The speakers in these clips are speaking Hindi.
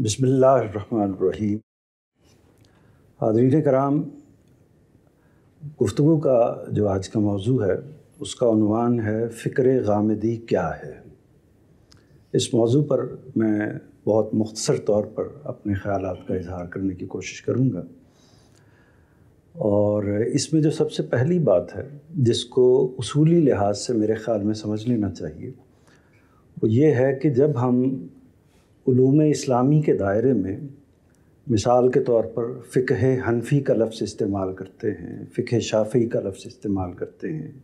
बसमीम हाजरीन कराम गुफ्तु का जो आज का मौजू है उसका उनवान है फ़िक्र गामदी क्या है इस मौजू पर मैं बहुत मख्तसर तौर पर अपने ख्याल का इजहार करने की कोशिश करूँगा और इसमें जो सबसे पहली बात है जिसको उसूली लिहाज से मेरे ख्याल में समझ लेना चाहिए वो ये है कि जब हम ूम इस्लामी के दायरे में मिसाल के तौर पर फ़िकह हनफी का लफ्ज़ इस्तेमाल करते हैं फ़िकह शाफ़ी का लफ्ज़ इस्तेमाल करते हैं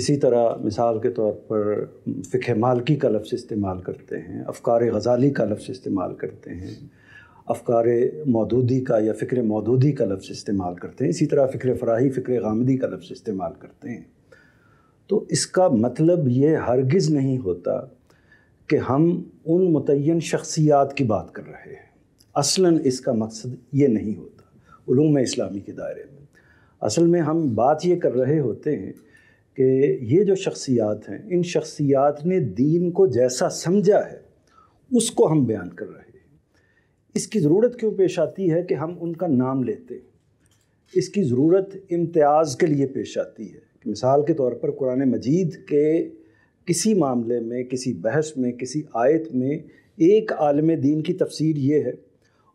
इसी तरह मिसाल के तौर पर फ़िक मालकी का लफ्ज़ इस्तेमाल करते हैं अफकार गज़ाली का लफ्ज़ इस्तेमाल करते हैं अफकार मौदूदी का या फ़िक्र मौदूदी का लफ्ज़ इस्तेमाल करते हैं इसी तरह फ़िक्र फ़राही फ़िक्र गामदी का लफ्ज़ इस्तेमाल करते हैं तो इसका मतलब ये हरगज़ नहीं होता कि हम उन मुतन शख्सियात की बात कर रहे हैं असला इसका मकसद ये नहीं होता ूम इस्लामी के दायरे में असल में हम बात ये कर रहे होते हैं कि ये जो शख्सियात हैं इन शख्सियात ने दीन को जैसा समझा है उसको हम बयान कर रहे हैं इसकी ज़रूरत क्यों पेश आती है कि हम उनका नाम लेते हैं इसकी ज़रूरत इम्तियाज़ के लिए पेश आती है मिसाल के तौर पर कुरान मजीद के किसी मामले में किसी बहस में किसी आयत में एक आलम दीन की तफसीर ये है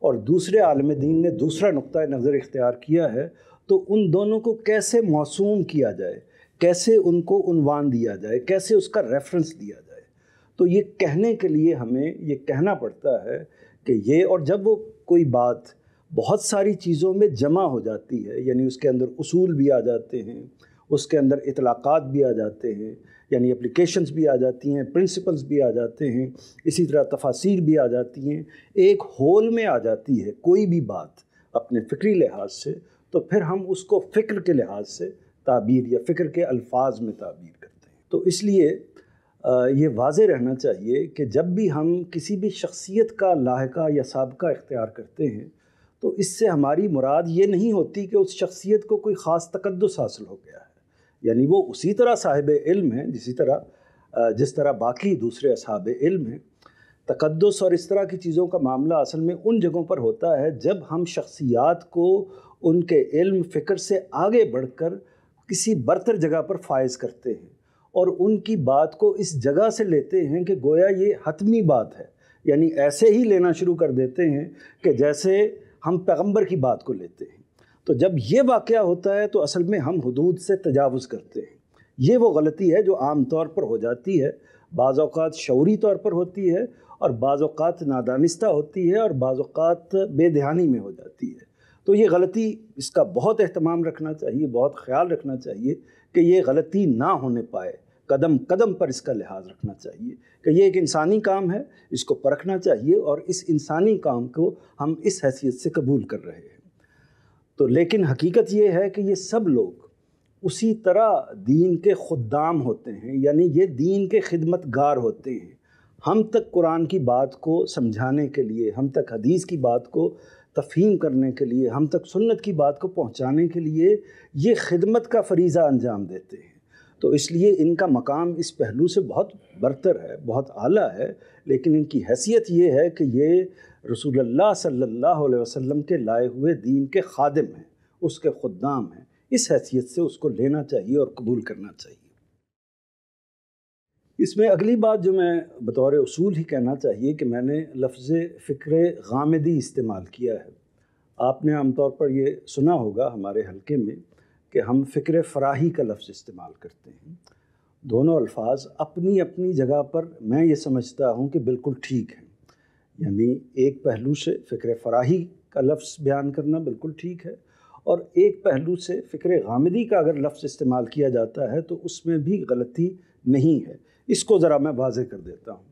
और दूसरे आलम दीन ने दूसरा नुक़ नज़र इख्तियार किया है तो उन दोनों को कैसे मासूम किया जाए कैसे उनको उनवान दिया जाए कैसे उसका रेफरेंस दिया जाए तो ये कहने के लिए हमें ये कहना पड़ता है कि ये और जब वो कोई बात बहुत सारी चीज़ों में जमा हो जाती है यानी उसके अंदर उसूल भी आ जाते हैं उसके अंदर इतलाक़ात भी आ जाते हैं यानी एप्लीकेशंस भी आ जाती हैं प्रिंसिपल्स भी आ जाते हैं इसी तरह तफासिर भी आ जाती हैं एक होल में आ जाती है कोई भी बात अपने फ़िक्री लिहाज से तो फिर हम उसको फ़िक्र के लिहाज से ताबीर या फ़िक्र के अल्फाज में ताबीर करते हैं तो इसलिए ये वाज रहना चाहिए कि जब भी हम किसी भी शख्सियत का लाका या सबका इख्तियार करते हैं तो इससे हमारी मुराद ये नहीं होती कि उस शख्सियत को कोई ख़ास तकदस हासिल हो गया है यानी वो उसी तरह साहिब इल्म हैं जिसी तरह जिस तरह बाकी दूसरे असहाब इल्म हैं तकद्दस और इस तरह की चीज़ों का मामला असल में उन जगहों पर होता है जब हम शख्सियात को उनके इल्म फ़िक्र से आगे बढ़कर किसी बरतर जगह पर फायज़ करते हैं और उनकी बात को इस जगह से लेते हैं कि गोया ये हतमी बात है यानी ऐसे ही लेना शुरू कर देते हैं कि जैसे हम पैगंबर की बात को लेते हैं तो जब ये वाक़ होता है तो असल में हम हदूद से तजावज़ करते हैं ये वो गलती है जो आम तौर पर हो जाती है बाज़ात शौरी तौर पर होती है और बाज़ात नादानिस्ता होती है और बाज़ात बेदहानी में हो जाती है तो ये गलती इसका बहुत अहतमाम रखना चाहिए बहुत ख्याल रखना चाहिए कि ये गलती ना होने पाए कदम कदम पर इसका लिहाज रखना चाहिए कि ये एक इंसानी काम है इसको परखना चाहिए और इस इंसानी काम को हम इस हैसियत से कबूल कर रहे हैं तो लेकिन हकीकत ये है कि ये सब लोग उसी तरह दीन के खुदाम होते हैं यानी ये दीन के खिदमतगार होते हैं हम तक कुरान की बात को समझाने के लिए हम तक हदीस की बात को तफहीम करने के लिए हम तक सुन्नत की बात को पहुंचाने के लिए ये खिदमत का फरीज़ा अंजाम देते हैं तो इसलिए इनका मकाम इस पहलू से बहुत बरतर है बहुत आला है लेकिन इनकी हैसियत ये है कि ये रसूलुल्लाह सल्लल्लाहु अलैहि वसल्लम के लाए हुए दीन के खादिम हैं उसके खुदाम हैं इस हैसियत से उसको लेना चाहिए और कबूल करना चाहिए इसमें अगली बात जो मैं बतौर असूल ही कहना चाहिए कि मैंने लफ्ज़ फ़िक्र गामदी इस्तेमाल किया है आपने आमतौर पर ये सुना होगा हमारे हल्के में कि हम फ़िक्र फराही का लफ्ज़ इस्तेमाल करते हैं दोनों अल्फाज अपनी अपनी जगह पर मैं ये समझता हूँ कि बिल्कुल ठीक हैं यानी एक पहलू से फ़िक्र फराही का लफ्ज़ बयान करना बिल्कुल ठीक है और एक पहलू से फ़िक्र गामदी का अगर लफ्ज़ इस्तेमाल किया जाता है तो उसमें भी गलती नहीं है इसको ज़रा मैं वाजे कर देता हूँ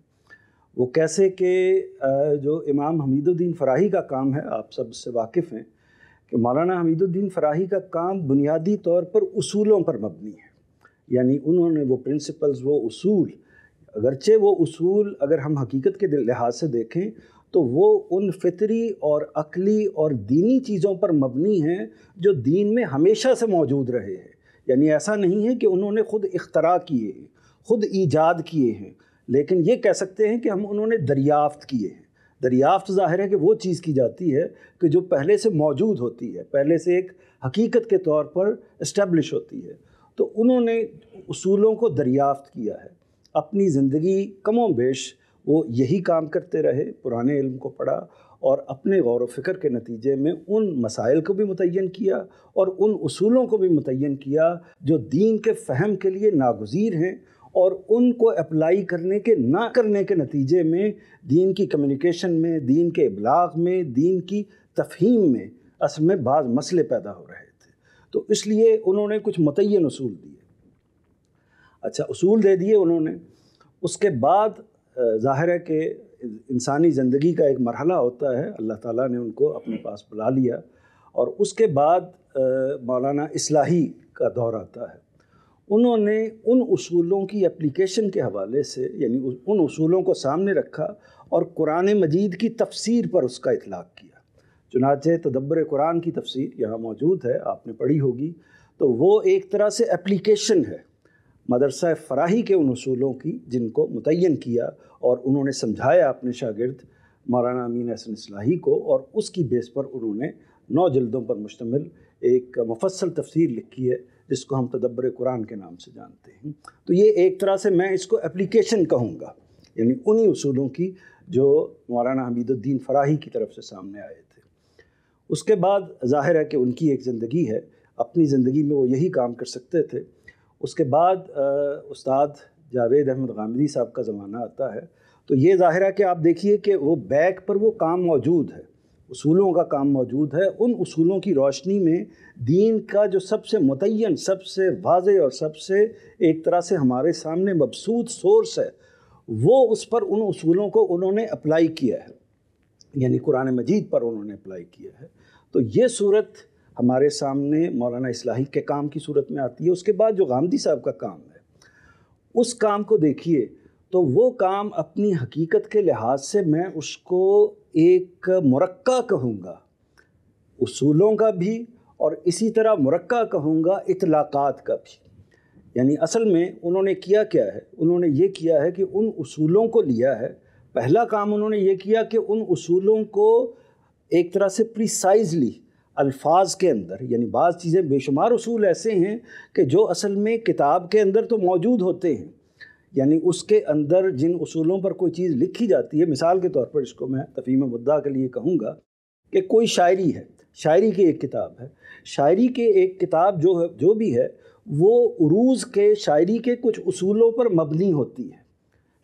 वो कैसे कि जो इमाम हमीदुद्दीन फराही का काम है आप सब से वाकिफ़ हैं कि मौलाना हमीदुद्दीन फराही का काम बुनियादी तौर पर उसूलों पर मबनी है यानी उन्होंने वो प्रिंसिपल्स वो उसूल अगरचे वो उसूल अगर हम हकीकत के लिहाज से देखें तो वो उन फितरी और अकली और दीनी चीज़ों पर मबनी हैं जो दीन में हमेशा से मौजूद रहे हैं यानी ऐसा नहीं है कि उन्होंने खुद इख्तरा किए हैं खुद ईजाद किए हैं लेकिन ये कह सकते हैं कि हम उन्होंने दरियाफ्त किए हैं दरियाफ्त ज़ाहिर है कि वो चीज़ की जाती है कि जो पहले से मौजूद होती है पहले से एक हकीकत के तौर पर इस्टेब्लिश होती है तो उन्होंने उसूलों को दरियाफ्त किया है अपनी ज़िंदगी कमों बेश वो यही काम करते रहे पुराने इल्म को पढ़ा और अपने गौर फिक्र के नतीजे में उन मसाइल को भी मुतन किया और उन असूलों को भी मुतन किया जो दीन के फहम के लिए नागजीर हैं और उनको अप्लाई करने के ना करने के नतीजे में दीन की कम्युनिकेशन में दीन के इबलाग में दीन की तफहीम में असल में बाज़ मसले पैदा हो रहे थे तो इसलिए उन्होंने कुछ मुतन असूल दिए अच्छा उसूल दे दिए उन्होंने उसके बाद ज़ाहिर है कि इंसानी ज़िंदगी का एक मरहला होता है अल्लाह ताला ने उनको अपने हम्म। पास बुला लिया और उसके बाद मौलाना इसलाही का दौर आता है उन्होंने उन असूलों की एप्लीकेशन के हवाले से यानी उन उसूलों को सामने रखा और कुरान मजीद की तफसीर पर उसका इतलाक़ किया चुनाचे तदब्बर कुरान की तफसीर यहाँ मौजूद है आपने पढ़ी होगी तो वो एक तरह से एप्लीकेशन है मदरसा फ़राही के उन असूलों की जिनको मुतन किया और उन्होंने समझाया अपने शागिर्द मौलाना अमीन हसन इसलाही को और उसकी बेस पर उन्होंने नौ जल्दों पर मुश्तमिल एक मुफसल तफसीर लिखी है जिसको हम तदब्बर कुरान के नाम से जानते हैं तो ये एक तरह से मैं इसको एप्लीकेशन कहूँगा यानी उन्हीं असूलों की जो मौलाना हमीदुद्दीन फ़राही की तरफ से सामने आए थे उसके बाद जाहिर है कि उनकी एक ज़िंदगी है अपनी ज़िंदगी में वो यही काम कर सकते थे उसके बाद उस्ताद जावेद अहमद गामदी साहब का ज़माना आता है तो ये ज़ाहिर है कि आप देखिए कि वो बैक पर वो काम मौजूद है उसूलों का काम मौजूद है उन उसूलों की रोशनी में दीन का जो सबसे मतयन सबसे वाज और सबसे एक तरह से हमारे सामने मबसूद सोर्स है वो उस पर उन उसूलों को उन्होंने अप्लाई किया है यानी कुरान मजीद पर उन्होंने अप्लाई किया है तो ये सूरत हमारे सामने मौलाना इस्लाही के काम की सूरत में आती है उसके बाद जो गांधी साहब का काम है उस काम को देखिए तो वो काम अपनी हकीकत के लिहाज से मैं उसको एक मुरक्का कहूँगा उसूलों का भी और इसी तरह मुरक्का कहूँगा इतलाक़ात का भी यानी असल में उन्होंने किया क्या है उन्होंने ये किया है कि उन उसूलों को लिया है पहला काम उन्होंने ये किया कि उन उसूलों को एक तरह से प्रिसाइजली अल्फाज के अंदर यानी बाज़ चीज़ें बेशुमार असूल ऐसे हैं कि जो असल में किताब के अंदर तो मौजूद होते हैं यानी उसके अंदर जिन असूलों पर कोई चीज़ लिखी जाती है मिसाल के तौर पर इसको मैं तफीम मुद्दा के लिए कहूँगा कि कोई शायरी है शायरी की एक किताब है शायरी के एक किताब जो है जो भी है वो उरूज़ के शायरी के कुछ असूलों पर मबनी होती है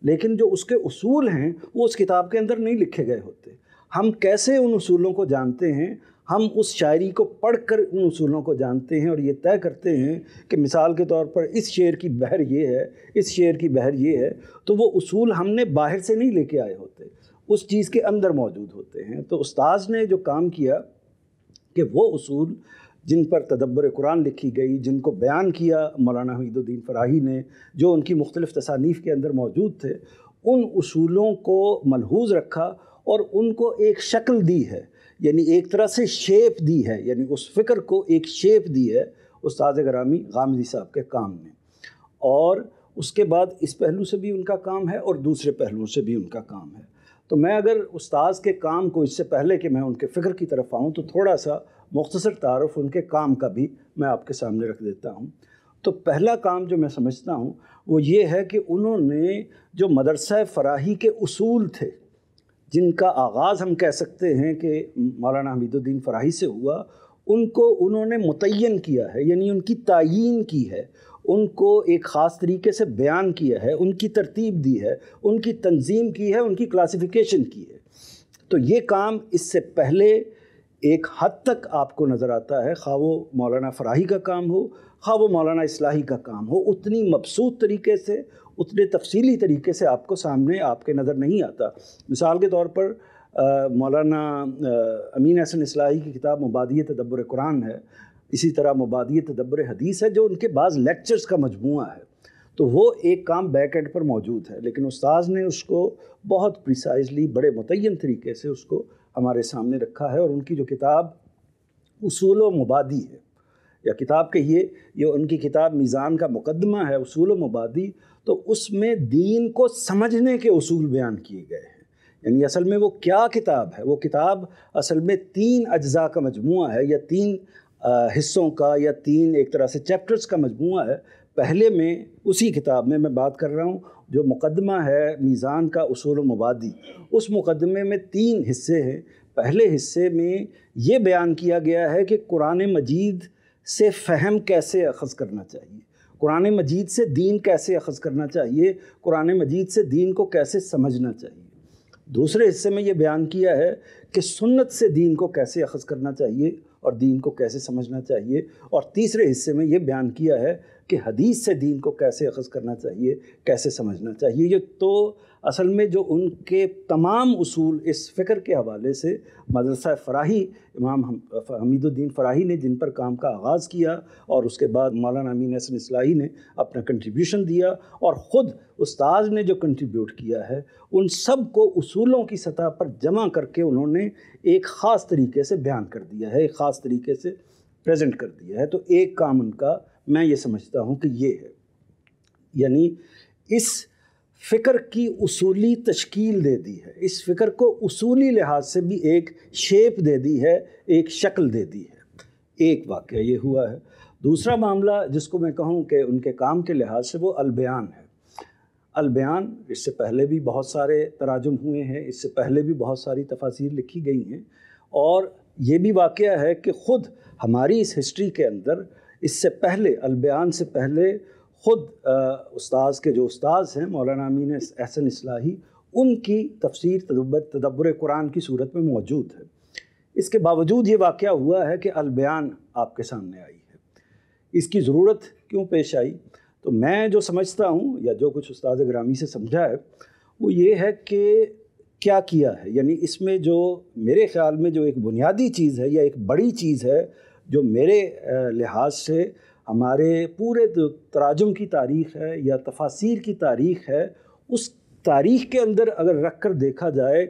लेकिन जो उसके असूल हैं वो उस किताब के अंदर नहीं लिखे गए होते हम कैसे उन असूलों को जानते हैं हम उस शायरी को पढ़ कर उन उसूलों को जानते हैं और ये तय करते हैं कि मिसाल के तौर पर इस शेर की बहर ये है इस शेर की बहर ये है तो वो उसूल हमने बाहर से नहीं लेके आए होते उस चीज़ के अंदर मौजूद होते हैं तो उस्ताद ने जो काम किया कि वो उसूल जिन पर तदब्बर कुरान लिखी गई जिनको बयान किया मौलाना हमीदुद्दीन फ़राही ने जो उनकी मुख्तलिफ़ तसानीफ़ के अंदर मौजूद थे उन उसूलों को मलहूज रखा और उनको एक शक्ल दी है यानी एक तरह से शेप दी है यानी उस फ़िक्र को एक शेप दी है उस्ताद ग्रामी गामदी साहब के काम ने और उसके बाद इस पहलू से भी उनका काम है और दूसरे पहलुओं से भी उनका काम है तो मैं अगर उस्ताद के काम को इससे पहले कि मैं उनके फ़िक्र की तरफ आऊँ तो थोड़ा सा मुख्तसर तारफ़ उनके काम का भी मैं आपके सामने रख देता हूँ तो पहला काम जो मैं समझता हूँ वो ये है कि उन्होंने जो मदरसा फ़राही के असूल थे जिनका आगाज़ हम कह सकते हैं कि मौलाना हमीदुद्दीन फ़राही से हुआ उनको उन्होंने मुतन किया है यानी उनकी तयन की है उनको एक ख़ास तरीके से बयान किया है उनकी तरतीब दी है उनकी तंजीम की है उनकी क्लासिफिकेशन की है तो ये काम इससे पहले एक हद तक आपको नज़र आता है खा वो मौलाना फ़राही का काम हो खा वो मौलाना इसलाही का काम हो उतनी मबसूद तरीके से उतने तफसीली तरीके से आपको सामने आपके नज़र नहीं आता मिसाल के तौर पर मौलाना अमीन हसन इसलाही की किताब मुबादी तदब्बर कुरान है इसी तरह मुबादी तदब्बर हदीस है जो उनके बाद लेक्चर्स का मजमू है तो वो एक काम बैक एंड पर मौजूद है लेकिन उस्ताज ने उसको बहुत प्रिसाइजली बड़े मुतन तरीके से उसको हमारे सामने रखा है और उनकी जो किताब उसूल मुबादी है या किताब कहिए ये उनकी किताब मीज़ान का मुकदमा है उसूल मुबादी तो उसमें दीन को समझने के उसूल बयान किए गए हैं यानी असल में वो क्या किताब है वो किताब असल में तीन अज्जा का मजमू है या तीन हिस्सों का या तीन एक तरह से चैप्टर्स का मजमू है पहले में उसी किताब में मैं बात कर रहा हूँ जो मुकदमा है मीज़ान का असूल मबादी उस मुकदमे में तीन हिस्से हैं पहले हिस्से में ये बयान किया गया है कि कुरान मजीद से फहम कैसे अखज़ करना चाहिए कुरान मजीद से दीन कैसे अखज़ करना चाहिए कुरान मजीद से दीन को कैसे समझना चाहिए दूसरे हिस्से में ये बयान किया है कि सुन्नत से दीन को कैसे अखज़ करना चाहिए और दीन को कैसे समझना चाहिए और तीसरे हिस्से में ये बयान किया है कि हदीस से दीन को कैसे अखज़ करना चाहिए कैसे समझना चाहिए ये तो असल में जो उनके तमाम उसूल इस फ़िक्र के हवाले से मदरसा फ़राही इमाम हमीदुद्दीन फ़राही ने जिन पर काम का आगाज़ किया और उसके बाद मौलाना अमीन हसन इसलाही ने अपना कंट्रीब्यूशन दिया और ख़ुद उस्ताद ने जो कंट्रीब्यूट किया है उन सब को उसूलों की सतह पर जमा करके उन्होंने एक ख़ास तरीके से बयान कर दिया है एक ख़ास तरीके से प्रेजेंट कर दिया है तो एक काम उनका मैं ये समझता हूँ कि ये है यानी इस फ़िक्र की उसूली तश्कील दे दी है इस फ़िक्र को उसूली लिहाज से भी एक शेप दे दी है एक शक्ल दे दी है एक वाक़ ये हुआ है दूसरा मामला जिसको मैं कहूँ कि उनके काम के लिहाज से वो अलबयान है अलबयान इससे पहले भी बहुत सारे तराजुम हुए हैं इससे पहले भी बहुत सारी तफासिर लिखी गई हैं और ये भी वाक़ है कि ख़ुद हमारी इस हिस्ट्री के अंदर इससे पहले अलबयान से पहले ख़ुद उस्ताज़ के जो उस्ताज हैं मौलाना अमीन एहसन इसलाही उनकी तफसीर तदब्बर कुरान की सूरत में मौजूद है इसके बावजूद ये वाक़ हुआ है कि अलबयान आपके सामने आई है इसकी ज़रूरत क्यों पेश आई तो मैं जो समझता हूँ या जो कुछ उस्ताद ग्रामी से समझा है वो ये है कि क्या किया है यानी इसमें जो मेरे ख्याल में जो एक बुनियादी चीज़ है या एक बड़ी चीज़ है जो मेरे लिहाज से हमारे पूरे तराजम की तारीख है या तफासिर की तारीख है उस तारीख के अंदर अगर रख कर देखा जाए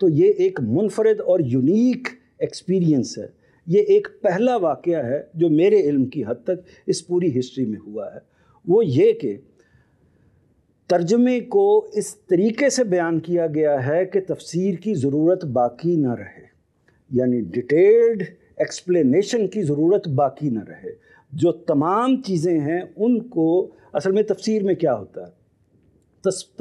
तो ये एक मुनफरद और यूनिक एक्सपीरियंस है ये एक पहला वाक़ है जो मेरे इल्म की हद तक इस पूरी हिस्ट्री में हुआ है वो ये कि तर्जमे को इस तरीके से बयान किया गया है कि तफसीर की ज़रूरत बाकी ना रहे यानी डिटेल्ड एक्सप्लेनेशन की ज़रूरत बाकी न रहे जो तमाम चीज़ें हैं उनको असल में तफसीर में क्या होता है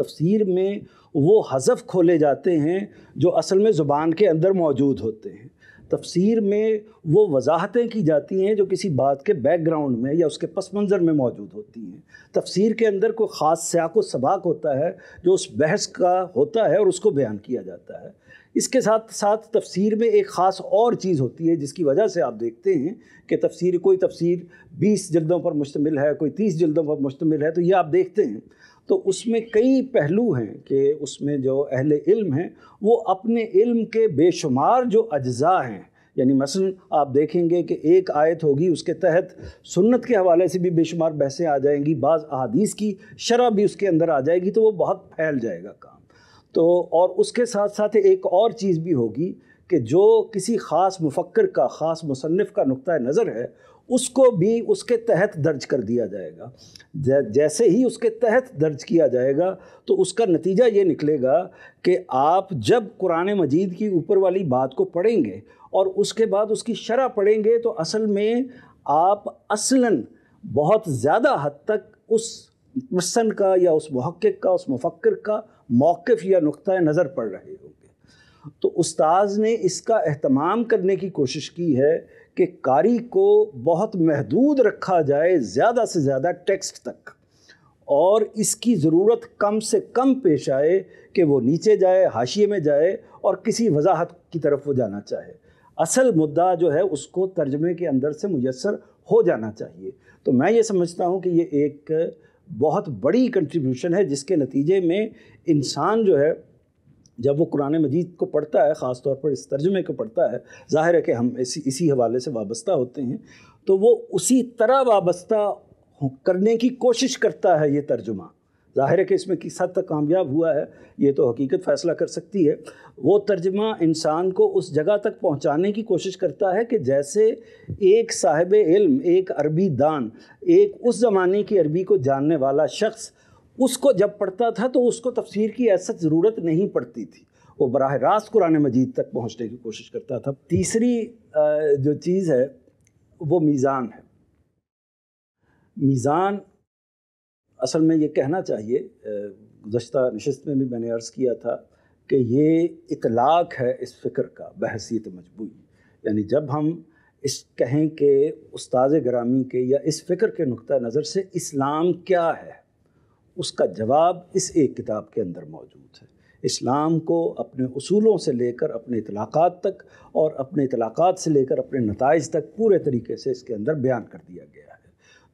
तफसीर में वो हज़फ खोले जाते हैं जो असल में ज़ुबान के अंदर मौजूद होते हैं तफसीर में वो वजाहतें की जाती हैं जो किसी बात के बैकग्राउंड में या उसके पस मंज़र में मौजूद होती हैं तफसीर के अंदर कोई ख़ास स्याक व सबाक होता है जो उस बहस का होता है और उसको बयान किया जाता है इसके साथ साथ तफसीर में एक ख़ास और चीज़ होती है जिसकी वजह से आप देखते हैं कि तफसीर कोई तफसीर 20 जल्दों पर मुश्तमिल है कोई 30 जल्दों पर मुश्तमिल है तो ये आप देखते हैं तो उसमें कई पहलू हैं कि उसमें जो अहल इल्म हैं वो अपने इल्म के बेशुमार जो अज्जा हैं यानी मसल आप देखेंगे कि एक आयत होगी उसके तहत सुन्नत के हवाले से भी बेशुमार बहसें आ जाएंगी बाज़ अदीस की शरह भी उसके अंदर आ जाएगी तो वो बहुत फैल जाएगा काम तो और उसके साथ साथ एक और चीज़ भी होगी कि जो किसी ख़ास मुफक्र का ख़ास मुसनफ़ का नुक़ नज़र है उसको भी उसके तहत दर्ज कर दिया जाएगा जैसे ही उसके तहत दर्ज किया जाएगा तो उसका नतीजा ये निकलेगा कि आप जब कुरान मजीद की ऊपर वाली बात को पढ़ेंगे और उसके बाद उसकी शरह पढ़ेंगे तो असल में आप असलन बहुत ज़्यादा हद तक उस मसन का या उस महक्क का उस मुफक्र का मौक़ या नुक़ नज़र पड़ रहे होंगे तो उस्ताज ने इसका अहतमाम करने की कोशिश की है कि कारी को बहुत महदूद रखा जाए ज़्यादा से ज़्यादा टेक्स्ट तक और इसकी ज़रूरत कम से कम पेश आए कि वो नीचे जाए हाशिए में जाए और किसी वजाहत की तरफ वो जाना चाहे असल मुद्दा जो है उसको तर्जमे के अंदर से मैसर हो जाना चाहिए तो मैं ये समझता हूँ कि ये एक बहुत बड़ी कंट्रीब्यूशन है जिसके नतीजे में इंसान जो है जब वो कुरान मजीद को पढ़ता है ख़ास तौर पर इस तर्जमे को पढ़ता है ज़ाहिर है कि हम इसी इसी हवाले से वाबस्ता होते हैं तो वो उसी तरह वाबस्ता करने की कोशिश करता है ये तर्जुमा ज़ाहिर है कि इसमें किस हद तक कामयाब हुआ है ये तो हकीकत फैसला कर सकती है वो तर्जमा इंसान को उस जगह तक पहुँचाने की कोशिश करता है कि जैसे एक साहिब इल्म एक अरबी दान एक उस ज़माने की अरबी को जानने वाला शख्स उसको जब पढ़ता था तो उसको तफसीर की ऐसा ज़रूरत नहीं पड़ती थी वो बरह रास्त कुरान मजीद तक पहुँचने की कोशिश करता था तीसरी जो चीज़ है वो मीज़ान है मीज़ान असल में ये कहना चाहिए गुज्त नशस्त में भी मैंने अर्ज़ किया था कि ये इतलाक है इस फ़िक्र का बहसीत मजबूरी यानी जब हम इस कहें कि उस्ताद ग्रामी के या इस फ़िक्र के नुक़ नज़र से इस्लाम क्या है उसका जवाब इस एक किताब के अंदर मौजूद है इस्लाम को अपने असूलों से लेकर अपने इतलाक़ात तक और अपने इतलाक़ात से लेकर अपने नतज तक पूरे तरीके से इसके अंदर बयान कर दिया गया है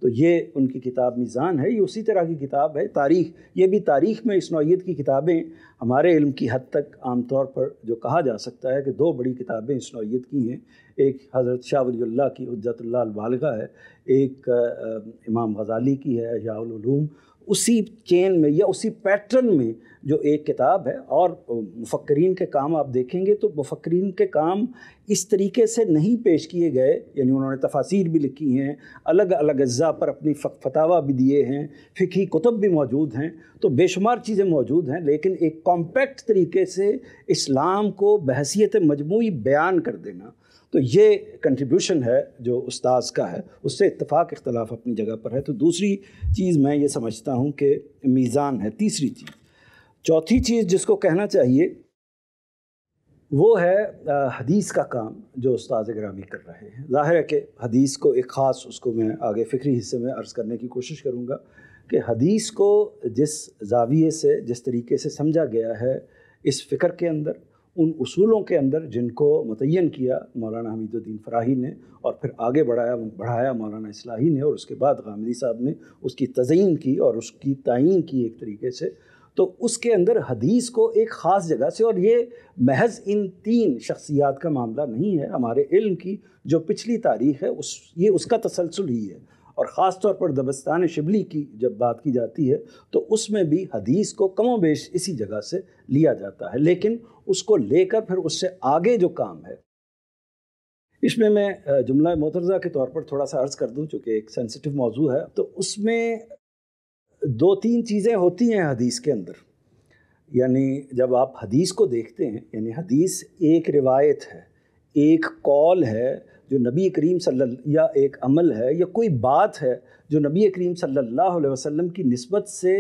तो ये उनकी किताब मीज़ान है ये उसी तरह की किताब है तारीख ये भी तारीख में इस नौीय की किताबें हमारे इल्म की हद तक आम तौर पर जो कहा जा सकता है कि दो बड़ी किताबें इस नौीय की हैं एक हज़रत शाह वलील्ला की हजतुल्ला अलबालगा है एक इमाम गज़ाली की है शाहलूम उसी चेन में या उसी पैटर्न में जो एक किताब है और मुफक्रीन के काम आप देखेंगे तो मुफक्रीन के काम इस तरीके से नहीं पेश किए गए यानी उन्होंने तफासिर भी लिखी हैं अलग अलग अज्जा पर अपनी फतावा भी दिए हैं फ़िकी कुतुब भी मौजूद हैं तो बेशुमार चीज़ें मौजूद हैं लेकिन एक कॉम्पैक्ट तरीके से इस्लाम को बहसीत मजमू बयान कर देना तो ये कंट्रीब्यूशन है जो उस्ताज का है उससे इतफाक़ इख्तलाफ अपनी जगह पर है तो दूसरी चीज़ मैं ये समझता हूँ कि मीज़ान है तीसरी चीज़ चौथी चीज़ जिसको कहना चाहिए वो है हदीस का काम जो उस्ताद ग्रामी कर रहे हैं ज़ाहिर है कि हदीस को एक ख़ास उसको मैं आगे फ़िक्री हिस्से में अर्ज़ करने की कोशिश करूँगा कि हदीस को जिस जाविये से जिस तरीके से समझा गया है इस फ़िक्र के अंदर उन उसूलों के अंदर जिनको मतयन किया मौलाना हमीदुद्दीन फ़राही ने और फिर आगे बढ़ाया बढ़ाया मौलाना इसलाही ने और उसके बाद गामदी साहब ने उसकी तज़ीन की और उसकी तयन की एक तरीके से तो उसके अंदर हदीस को एक ख़ास जगह से और ये महज इन तीन शख्सियात का मामला नहीं है हमारे इल्म की जो पिछली तारीख है उस ये उसका तसलसल ही है और ख़ास तौर पर दबस्तान शिबली की जब बात की जाती है तो उसमें भी हदीस को कमो बेश इसी जगह से लिया जाता है लेकिन उसको लेकर फिर उससे आगे जो काम है इसमें मैं जुमला मोतरजा के तौर पर थोड़ा सा अर्ज़ कर दूं चूँकि एक सेंसिटिव मौजू है तो उसमें दो तीन चीज़ें होती हैं हदीस के अंदर यानी जब आप हदीस को देखते हैं यानी हदीस एक रिवायत है एक कॉल है जो नबी करीम सल्ल या एक अमल है या कोई बात है जो नबी करीम सल्लल्लाहु अलैहि वसल्लम की नस्बत से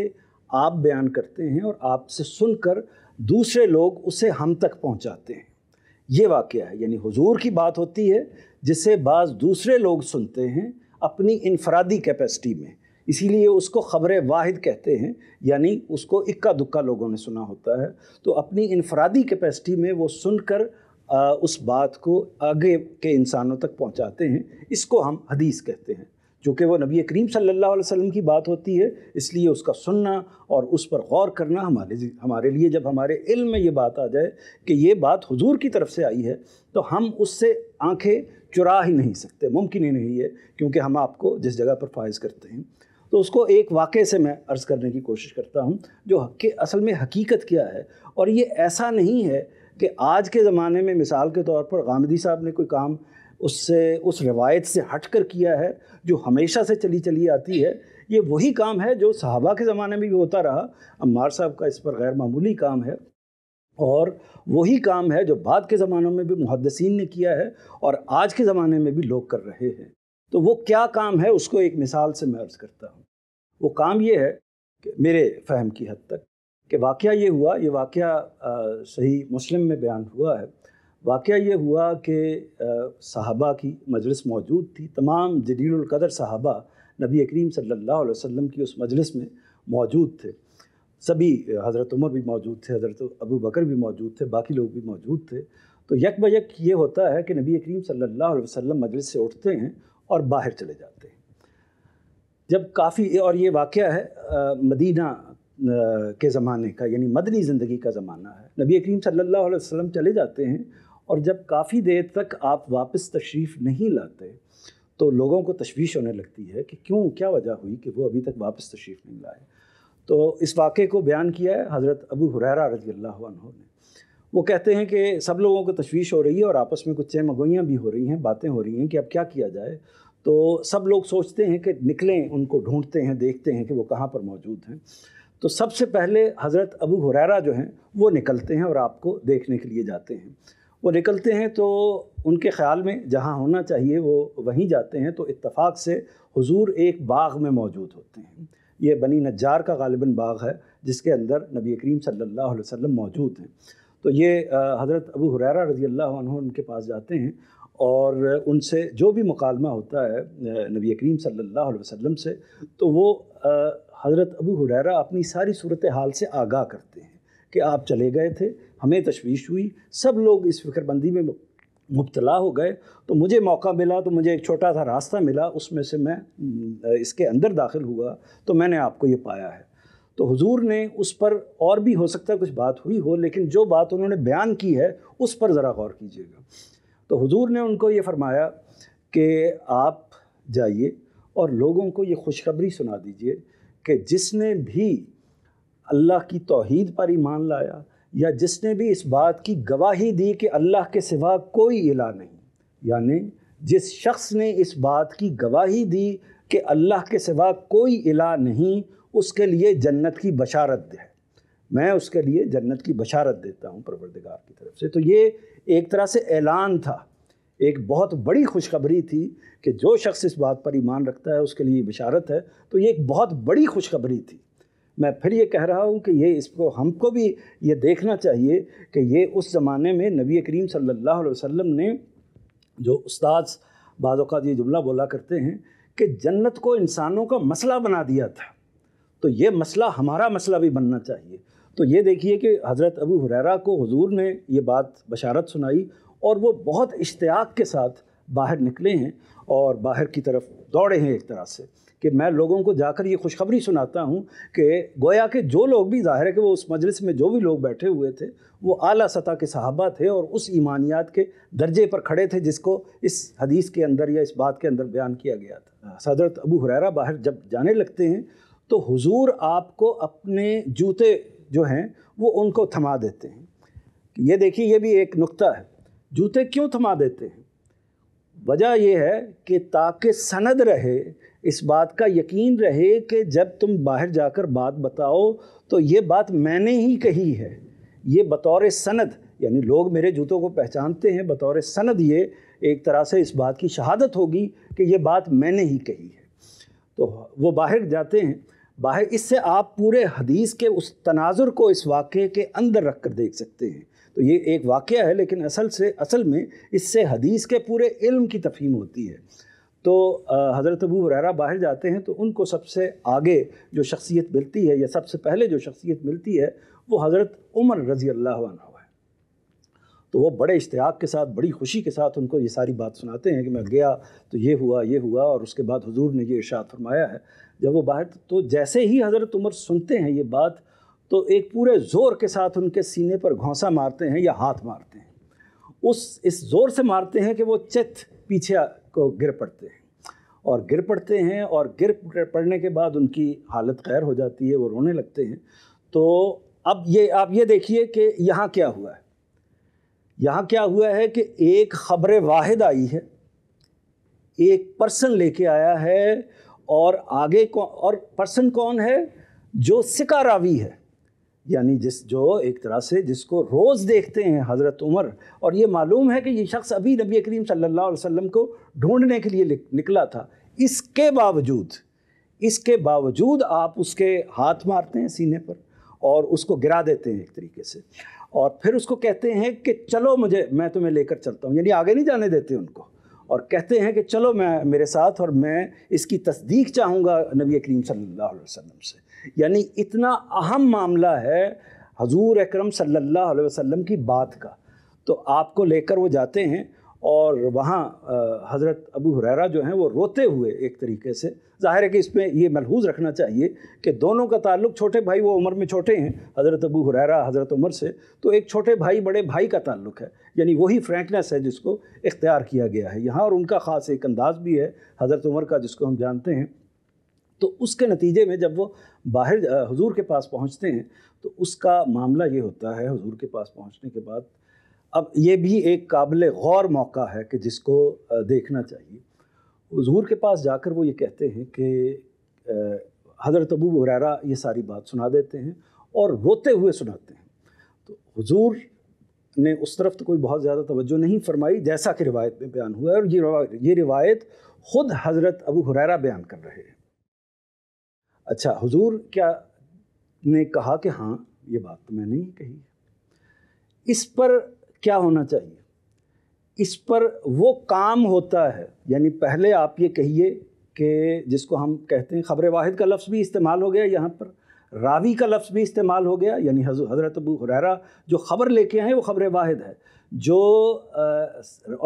आप बयान करते हैं और आपसे सुनकर दूसरे लोग उसे हम तक पहुंचाते हैं ये वाक़ है यानी हुजूर की बात होती है जिसे बाज़ दूसरे लोग सुनते हैं अपनी इनफरादी कैपेसिटी में इसीलिए उसको ख़बर वाहिद कहते हैं यानी उसको इक्का दुक्का लोगों ने सुना होता है तो अपनी इनफरादी कैपेसिटी में वो सुनकर उस बात को आगे के इंसानों तक पहुंचाते हैं इसको हम हदीस कहते हैं चूँकि वह नबी करीम सल्ला वसम की बात होती है इसलिए उसका सुनना और उस पर गौर करना हमारे हमारे लिए जब हमारे इल्म में ये बात आ जाए कि ये बात हजूर की तरफ से आई है तो हम उससे आँखें चुरा ही नहीं सकते मुमकिन ही नहीं है क्योंकि हम आपको जिस जगह पर फायज़ करते हैं तो उसको एक वाक़े से मैं अर्ज़ करने की कोशिश करता हूँ जो कि असल में हकीकत क्या है और ये ऐसा नहीं है कि आज के ज़माने में मिसाल के तौर पर गामदी साहब ने कोई काम उससे उस रवायत से हट कर किया है जो हमेशा से चली चली आती है ये वही काम है जो सहाबा के ज़माने में भी होता रहा अम्मार साहब का इस पर गैर मामूली काम है और वही काम है जो बाद के ज़मानों में भी मुहदसिन ने किया है और आज के ज़माने में भी लोग कर रहे हैं तो वो क्या काम है उसको एक मिसाल से मैं अर्ज़ करता हूँ वो काम ये है कि मेरे फहम की हद तक कि वाक़ ये हुआ ये वाक़ सही मुस्लिम में बयान हुआ है वाक़ ये हुआ कि साहबा की मजलिस मौजूद थी तमाम जदीलकदर साहबा नबी करीम सल्ला वसम की उस मजलिस में मौजूद थे सभी हज़रत उमर भी मौजूद थे हज़रत अबू बकर भी मौजूद थे बाकी लोग भी मौजूद थे तो यक बक ये होता है कि नबी करीम सल्ला वसम मजलिस से उठते हैं और बाहर चले जाते हैं जब काफ़ी और ये वाक़ है मदीना के ज़माने का यानी मदनी ज़िंदगी का ज़माना है नबी करीम सल्ला वसम चले जाते हैं और जब काफ़ी देर तक आप वापस तशरीफ़ नहीं लाते तो लोगों को तशवीश होने लगती है कि क्यों क्या वजह हुई कि वो अभी तक वापस तशरीफ़ नहीं लाए तो इस वाक़े को बयान किया है हज़रत अबू हुरैरा रजी अल्लाह ने वो कहते हैं कि सब लोगों को तशवीश हो रही है और आपस में कुछ चहमगोइयाँ भी हो रही हैं बातें हो रही हैं कि अब क्या किया जाए तो सब लोग सोचते हैं कि निकलें उनको ढूंढते हैं देखते हैं कि वो कहाँ पर मौजूद हैं तो सबसे पहले हज़रत अबू हुरैरा जो हैं वो निकलते हैं और आपको देखने के लिए जाते हैं वो निकलते हैं तो उनके ख़्याल में जहाँ होना चाहिए वो वहीं जाते हैं तो इत्तफाक़ से हुजूर एक बाग में मौजूद होते हैं ये बनी नज्जार का गालिबा बाग है जिसके अंदर नबी करीम सल्लल्लाहु अलैहि वसल्लम मौजूद हैं तो ये हज़रत अबू हुरैरा रज़ी अल्लाह उनके पास जाते हैं और उनसे जो भी मुकालमा होता है नबी करीम सल्लल्लाहु अलैहि वसल्लम से तो वो हज़रत अबू हुरैरा अपनी सारी सूरत हाल से आगाह करते हैं कि आप चले गए थे हमें तशवीश हुई सब लोग इस फिक्रबंदी में मुबतला हो गए तो मुझे मौका मिला तो मुझे एक छोटा सा रास्ता मिला उसमें से मैं इसके अंदर दाखिल हुआ तो मैंने आपको ये पाया है तो हुजूर ने उस पर और भी हो सकता है कुछ बात हुई हो लेकिन जो बात उन्होंने बयान की है उस पर ज़रा गौर कीजिएगा तो हुजूर ने उनको ये फरमाया कि आप जाइए और लोगों को ये खुशखबरी सुना दीजिए कि जिसने भी अल्लाह की तोहद पर ईमान लाया या जिसने भी इस बात की गवाही दी कि अल्लाह के सिवा कोई इला नहीं यानी जिस शख्स ने इस बात की गवाही दी कि अल्लाह के सिवा कोई इला नहीं उसके लिए जन्नत की बशारत है मैं उसके लिए जन्नत की बशारत देता हूँ परवरदगार की तरफ से तो ये एक तरह से ऐलान था एक बहुत बड़ी खुशखबरी थी कि जो शख्स इस बात पर ईमान रखता है उसके लिए बशारत है तो ये एक बहुत बड़ी खुशखबरी थी मैं फिर ये कह रहा हूँ कि ये इसको हमको भी ये देखना चाहिए कि ये उस ज़माने में नबी करीम सल्लल्लाहु अलैहि वसल्लम ने जो उस्ताद बाज़ात ये जुमला बोला करते हैं कि जन्नत को इंसानों का मसला बना दिया था तो ये मसला हमारा मसला भी बनना चाहिए तो ये देखिए कि हज़रत अबू हुररा को हजूर ने ये बात बशारत सुनाई और वो बहुत इश्तियाक के साथ बाहर निकले हैं और बाहर की तरफ दौड़े हैं एक तरह से कि मैं लोगों को जाकर ये खुशखबरी सुनाता हूँ कि गोया के जो लोग भी ज़ाहिर है कि वो उस मजलिस में जो भी लोग बैठे हुए थे वो आला सतह के सहाबा थे और उस ईमानियात के दर्जे पर खड़े थे जिसको इस हदीस के अंदर या इस बात के अंदर बयान किया गया था सदरत अबू हुरैरा बाहर जब जाने लगते हैं तो हुजूर आपको अपने जूते जो हैं वो उनको थमा देते हैं ये देखिए ये भी एक नुक्ता है जूते क्यों थमा देते हैं वजह यह है कि ताकि सनद रहे इस बात का यकीन रहे कि जब तुम बाहर जाकर बात बताओ तो ये बात मैंने ही कही है ये बतौर सनद यानी लोग मेरे जूतों को पहचानते हैं बतौर सनद ये एक तरह से इस बात की शहादत होगी कि ये बात मैंने ही कही है तो वो बाहर जाते हैं बाहर इससे आप पूरे हदीस के उस तनाजुर को इस वाक़े के अंदर रख कर देख सकते हैं तो ये एक वाक़ है लेकिन असल से असल में इससे हदीस के पूरे इल्म की तफहीम होती है तो हज़रत अबू हुररा बाहर जाते हैं तो उनको सबसे आगे जो शख्सियत मिलती है या सबसे पहले जो शख्सियत मिलती है वो हज़रत उमर रज़ी अल्लाह है तो वो बड़े इश्तियाक के साथ बड़ी खुशी के साथ उनको ये सारी बात सुनाते हैं कि मैं गया तो ये हुआ ये हुआ और उसके बाद हुजूर ने ये इर्शाद फरमाया है जब वो बाहर तो जैसे ही हज़रत उमर सुनते हैं ये बात तो एक पूरे ज़ोर के साथ उनके सीने पर घोंसा मारते हैं या हाथ मारते हैं उस इस ज़ोर से मारते हैं कि वो चित पीछे को गिर पड़ते हैं और गिर पड़ते हैं और गिर पड़ने के बाद उनकी हालत गैर हो जाती है वो रोने लगते हैं तो अब ये आप ये देखिए कि यहाँ क्या हुआ है यहाँ क्या हुआ है कि एक ख़बर वाहिद आई है एक पर्सन लेके आया है और आगे कौन और पर्सन कौन है जो सिकारावी है यानी जिस जो एक तरह से जिसको रोज़ देखते हैं हज़रत उमर और ये मालूम है कि ये शख्स अभी नबी करीम सल्लल्लाहु अलैहि वसल्लम को ढूंढने के लिए निकला था इसके बावजूद इसके बावजूद आप उसके हाथ मारते हैं सीने पर और उसको गिरा देते हैं एक तरीके से और फिर उसको कहते हैं कि चलो मुझे मैं तुम्हें लेकर चलता हूँ यानी आगे नहीं जाने देते उनको और कहते हैं कि चलो मैं मेरे साथ और मैं इसकी तस्दीक चाहूँगा नबी करीम सल्ला वसम से यानी इतना अहम मामला है हजूर अक्रम सल्ला वसम की बात का तो आपको लेकर वो जाते हैं और वहाँ हज़रत अबू हुररा जो हैं वो रोते हुए एक तरीके से ज़ाहिर है कि इसमें ये मलहूज रखना चाहिए कि दोनों का ताल्लुक छोटे भाई वो उम्र में छोटे हैं हज़रत अबू हुररा हज़रत उमर से तो एक छोटे भाई बड़े भाई का ताल्लुक है यानी वही फ्रैंकनेस है जिसको इख्तियार किया गया है यहाँ और उनका ख़ास एक अंदाज़ भी है हज़रत उमर का जिसको हम जानते हैं तो उसके नतीजे में जब वो बाहर हुजूर के पास पहुंचते हैं तो उसका मामला ये होता है हुजूर के पास पहुंचने के बाद अब ये भी एक काबिल गौर मौका है कि जिसको देखना चाहिए हजूर के पास जाकर वो ये कहते हैं कि हज़रत अबू हुररा ये सारी बात सुना देते हैं और रोते हुए सुनाते हैं तो हजूर ने उस तरफ तो कोई बहुत ज़्यादा तवज्जो नहीं फरमाई जैसा कि रिवायत में बयान हुआ है और ये रिवायत ये ख़ुद हज़रत अबू हुरैरा बयान कर रहे हैं अच्छा हुजूर क्या ने कहा कि हाँ ये बात तो मैंने ही कही इस पर क्या होना चाहिए इस पर वो काम होता है यानी पहले आप ये कहिए कि जिसको हम कहते हैं ख़बर वाहिद का लफ्ज़ भी इस्तेमाल हो गया यहाँ पर रावी का लफ्ज़ भी इस्तेमाल हो गया यानी हज़रत अबू हुरैरा जो ख़बर लेके हैं वो ख़बर वाहिद है जो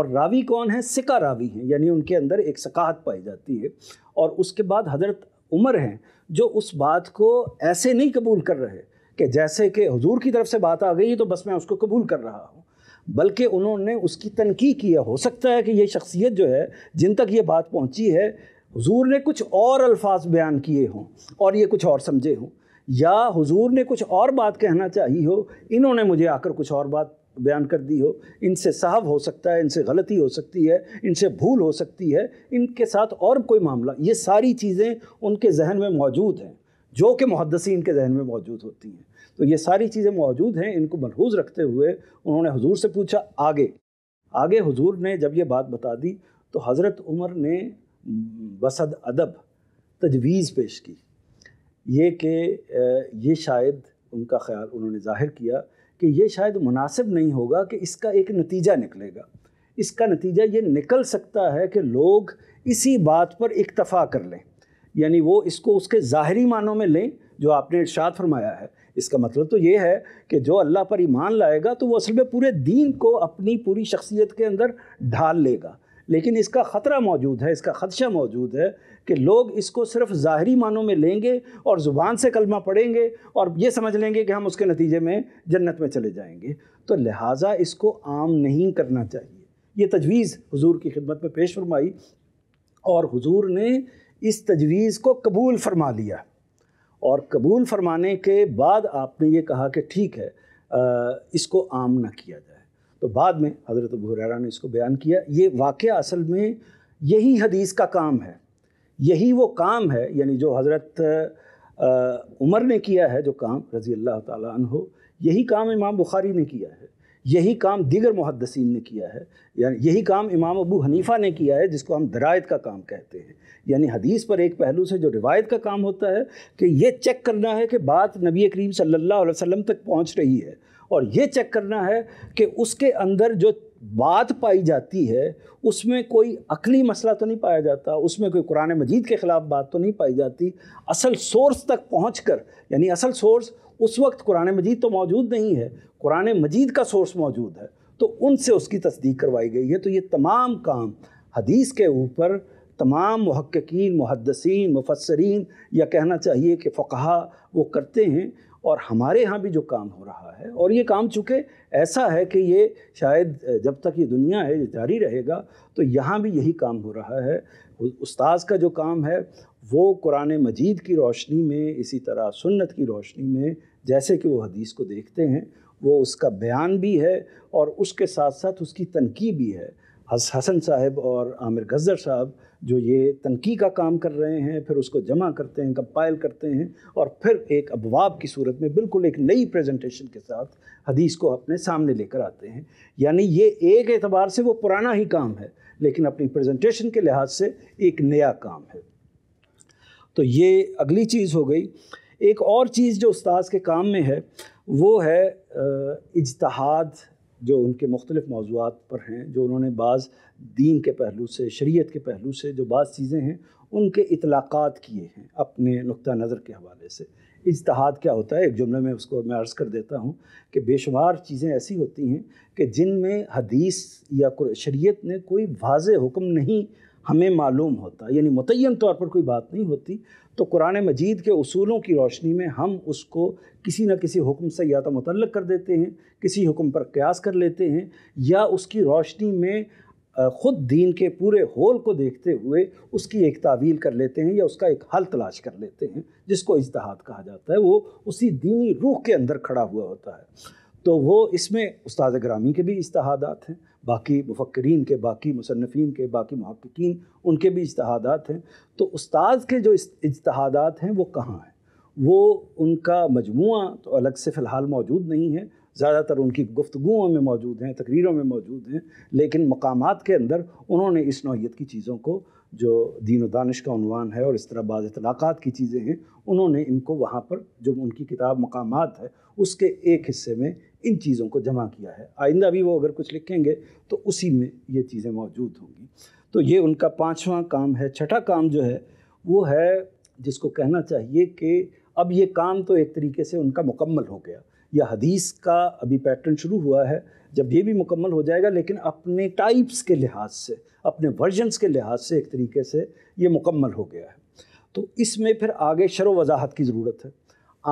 और रावी कौन है सिका रावी हैं यानी उनके अंदर एक सकाहत पाई जाती है और उसके बाद हज़रत उमर हैं जो उस बात को ऐसे नहीं कबूल कर रहे कि जैसे कि हजूर की तरफ से बात आ गई तो बस मैं उसको कबूल कर रहा हूँ बल्कि उन्होंने उसकी तनकी की है हो सकता है कि ये शख्सियत जो है जिन तक ये बात पहुँची है हजूर ने कुछ और अल्फाज बयान किए हों और ये कुछ और समझे हों या हुजूर ने कुछ और बात कहना चाहिए हो इन्होंने मुझे आकर कुछ और बात बयान कर दी हो इनसे साहब हो सकता है इनसे गलती हो सकती है इनसे भूल हो सकती है इनके साथ और कोई मामला ये सारी चीज़ें उनके जहन में मौजूद हैं जो कि मुहदसी इनके जहन में मौजूद होती हैं तो ये सारी चीज़ें मौजूद हैं इनको मलहूज रखते हुए उन्होंने हजूर से पूछा आगे आगे हजूर ने जब ये बात बता दी तो हज़रत उमर ने बसद अदब तजवीज़ पेश की ये कि ये शायद उनका ख्याल उन्होंने जाहिर किया कि ये शायद मुनासिब नहीं होगा कि इसका एक नतीजा निकलेगा इसका नतीजा ये निकल सकता है कि लोग इसी बात पर इक्तफ़ा कर लें यानी वो इसको उसके ज़ाहरी मानों में लें जो आपने इर्शाद फरमाया है इसका मतलब तो ये है कि जो अल्लाह पर ईमान लाएगा तो वो असल में पूरे दीन को अपनी पूरी शख्सियत के अंदर ढाल लेगा लेकिन इसका ख़तरा मौजूद है इसका खदशा मौजूद है कि लोग इसको सिर्फ ज़ाहरी मानों में लेंगे और ज़ुबान से कलमा पढ़ेंगे और ये समझ लेंगे कि हम उसके नतीजे में जन्नत में चले जाएंगे तो लिहाजा इसको आम नहीं करना चाहिए ये तजवीज़ हुजूर की खिदमत में पेश फरमाई और हुजूर ने इस तजवीज़ को कबूल फरमा लिया और कबूल फरमाने के बाद आपने ये कहा कि ठीक है आ, इसको आम ना किया जाए तो बाद में हज़रत बुहरा ने इसको बयान किया ये वाक़ असल में यही हदीस का काम है यही वो काम है यानी जो हज़रत उमर ने किया है जो काम रज़ी अल्लाह तहो यही काम इमाम बुखारी ने किया है यही काम दीगर मुहदसिन ने किया है यानी यही काम इमाम अबू हनीफ़ा ने किया है जिसको हम दरायत का काम कहते हैं यानी हदीस पर एक पहलू से जो रिवायत का काम होता है कि ये चेक करना है कि बात नबी करीम सल्लल्लाहु अलैहि वसल्लम तक पहुंच रही है और ये चेक करना है कि उसके अंदर जो बात पाई जाती है उसमें कोई अकली मसला तो नहीं पाया जाता उसमें कोई कुरान मजीद के ख़िलाफ़ बात तो नहीं पाई जाती असल सोर्स तक पहुँच कर यानी असल सोर्स उस वक्त कुरान मजीद तो मौजूद नहीं है कुरान मजीद का सोर्स मौजूद है तो उनसे उसकी तस्दीक करवाई गई है तो ये तमाम काम हदीस के ऊपर तमाम महक्कीन मुहदसिन मुफसरीन या कहना चाहिए कि फ़कहा वो करते हैं और हमारे यहाँ भी जो काम हो रहा है और ये काम चूँकि ऐसा है कि ये शायद जब तक ये दुनिया है ये जारी रहेगा तो यहाँ भी यही काम हो रहा है उस्ताद का जो काम है वो कुरान मजीद की रोशनी में इसी तरह सुन्नत की रोशनी में जैसे कि वो हदीस को देखते हैं वो उसका बयान भी है और उसके साथ साथ उसकी तनकी भी है हसन साहब और आमिर गजर साहब जो ये तनकी का काम कर रहे हैं फिर उसको जमा करते हैं कंपाइल करते हैं और फिर एक अबवाब की सूरत में बिल्कुल एक नई प्रेजेंटेशन के साथ हदीस को अपने सामने लेकर आते हैं यानी ये एक एतबार से वो पुराना ही काम है लेकिन अपनी प्रेजेंटेशन के लिहाज से एक नया काम है तो ये अगली चीज़ हो गई एक और चीज़ जो उस्ताद के काम में है वो है इजतहाद जो उनके मुख्तलिफ मौजूद पर हैं जो उन्होंने बाज़ दीन के पहलू से शरीयत के पहलू से जो बाज़ चीज़ें हैं उनके इतलाक़ात किए हैं अपने नुक़ नज़र के हवाले से इजतहाद क्या होता है एक जुमले में उसको मैं अर्ज़ कर देता हूँ कि बेशुमार चीज़ें ऐसी होती हैं कि जिनमें हदीस या शरीयत ने कोई वाज हुक्म नहीं हमें मालूम होता यानी मुतन तौर पर कोई बात नहीं होती तो कुरान मजीद के असूलों की रोशनी में हम उसको किसी न किसी हुक्म से या तो मुतल कर देते हैं किसी हुक्म पर क्यास कर लेते हैं या उसकी रोशनी में ख़ुद दीन के पूरे होल को देखते हुए उसकी एक तावील कर लेते हैं या उसका एक हल तलाश कर लेते हैं जिसको इजतहाद कहा जाता है वो उसी दीनी रूह के अंदर खड़ा हुआ होता है तो वो इसमें उस्ताद ग्रामी के भी इजतहादात हैं बाकी मुफक्रीन के बाकी मुसनफिन के बाकी महक्कीन उनके भी इजतहादात हैं तो उस्ताद के जो इजतहादात हैं वो कहाँ हैं वो उनका मजमु तो अलग से फ़िलहाल मौजूद नहीं है ज़्यादातर उनकी गुफ्तुओं में मौजूद हैं तकरीरों में मौजूद हैं लेकिन मकाम के अंदर उन्होंने इस नौीयत की चीज़ों को जो दीन दानश का अनवान है और इस तरह बाज़ इतलाक़ात की चीज़ें हैं उन्होंने इनको वहाँ पर जो उनकी किताब मकाम है उसके एक हिस्से में इन चीज़ों को जमा किया है आइंदा भी वो अगर कुछ लिखेंगे तो उसी में ये चीज़ें मौजूद होंगी तो ये उनका पाँचवा काम है छठा काम जो है वो है जिसको कहना चाहिए कि अब ये काम तो एक तरीके से उनका मुकम्मल हो गया या हदीस का अभी पैटर्न शुरू हुआ है जब ये भी मुकम्मल हो जाएगा लेकिन अपने टाइप्स के लिहाज से अपने वर्जनस के लिहाज से एक तरीके से ये मुकम्मल हो गया है तो इसमें फिर आगे शर वजाहत की ज़रूरत है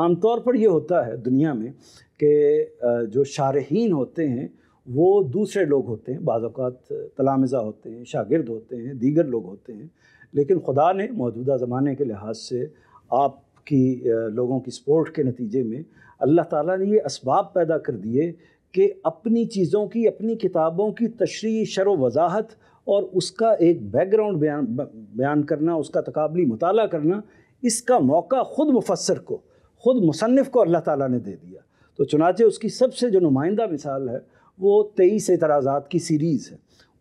आमतौर पर यह होता है दुनिया में कि जो शारहीन होते हैं वो दूसरे लोग होते हैं बाज़ात तलामज़ा होते हैं शागिर्द होते हैं दीगर लोग होते हैं लेकिन खुदा ने मौजूदा ज़माने के लिहाज से आपकी लोगों की सपोर्ट के नतीजे में अल्लाह ताला ने ये इसबाब पैदा कर दिए कि अपनी चीज़ों की अपनी किताबों की तशरी शर वजाहत और उसका एक बैकग्राउंड बयान बयान करना उसका तकबली मताल करना इसका मौका ख़ुद मुफसर को ख़ुद मुसनफ़ को अल्लाह ताली ने दे दिया तो चुनाचे उसकी सबसे जो नुमाइंदा मिसाल है वो तेईस एतराजा की सीरीज़ है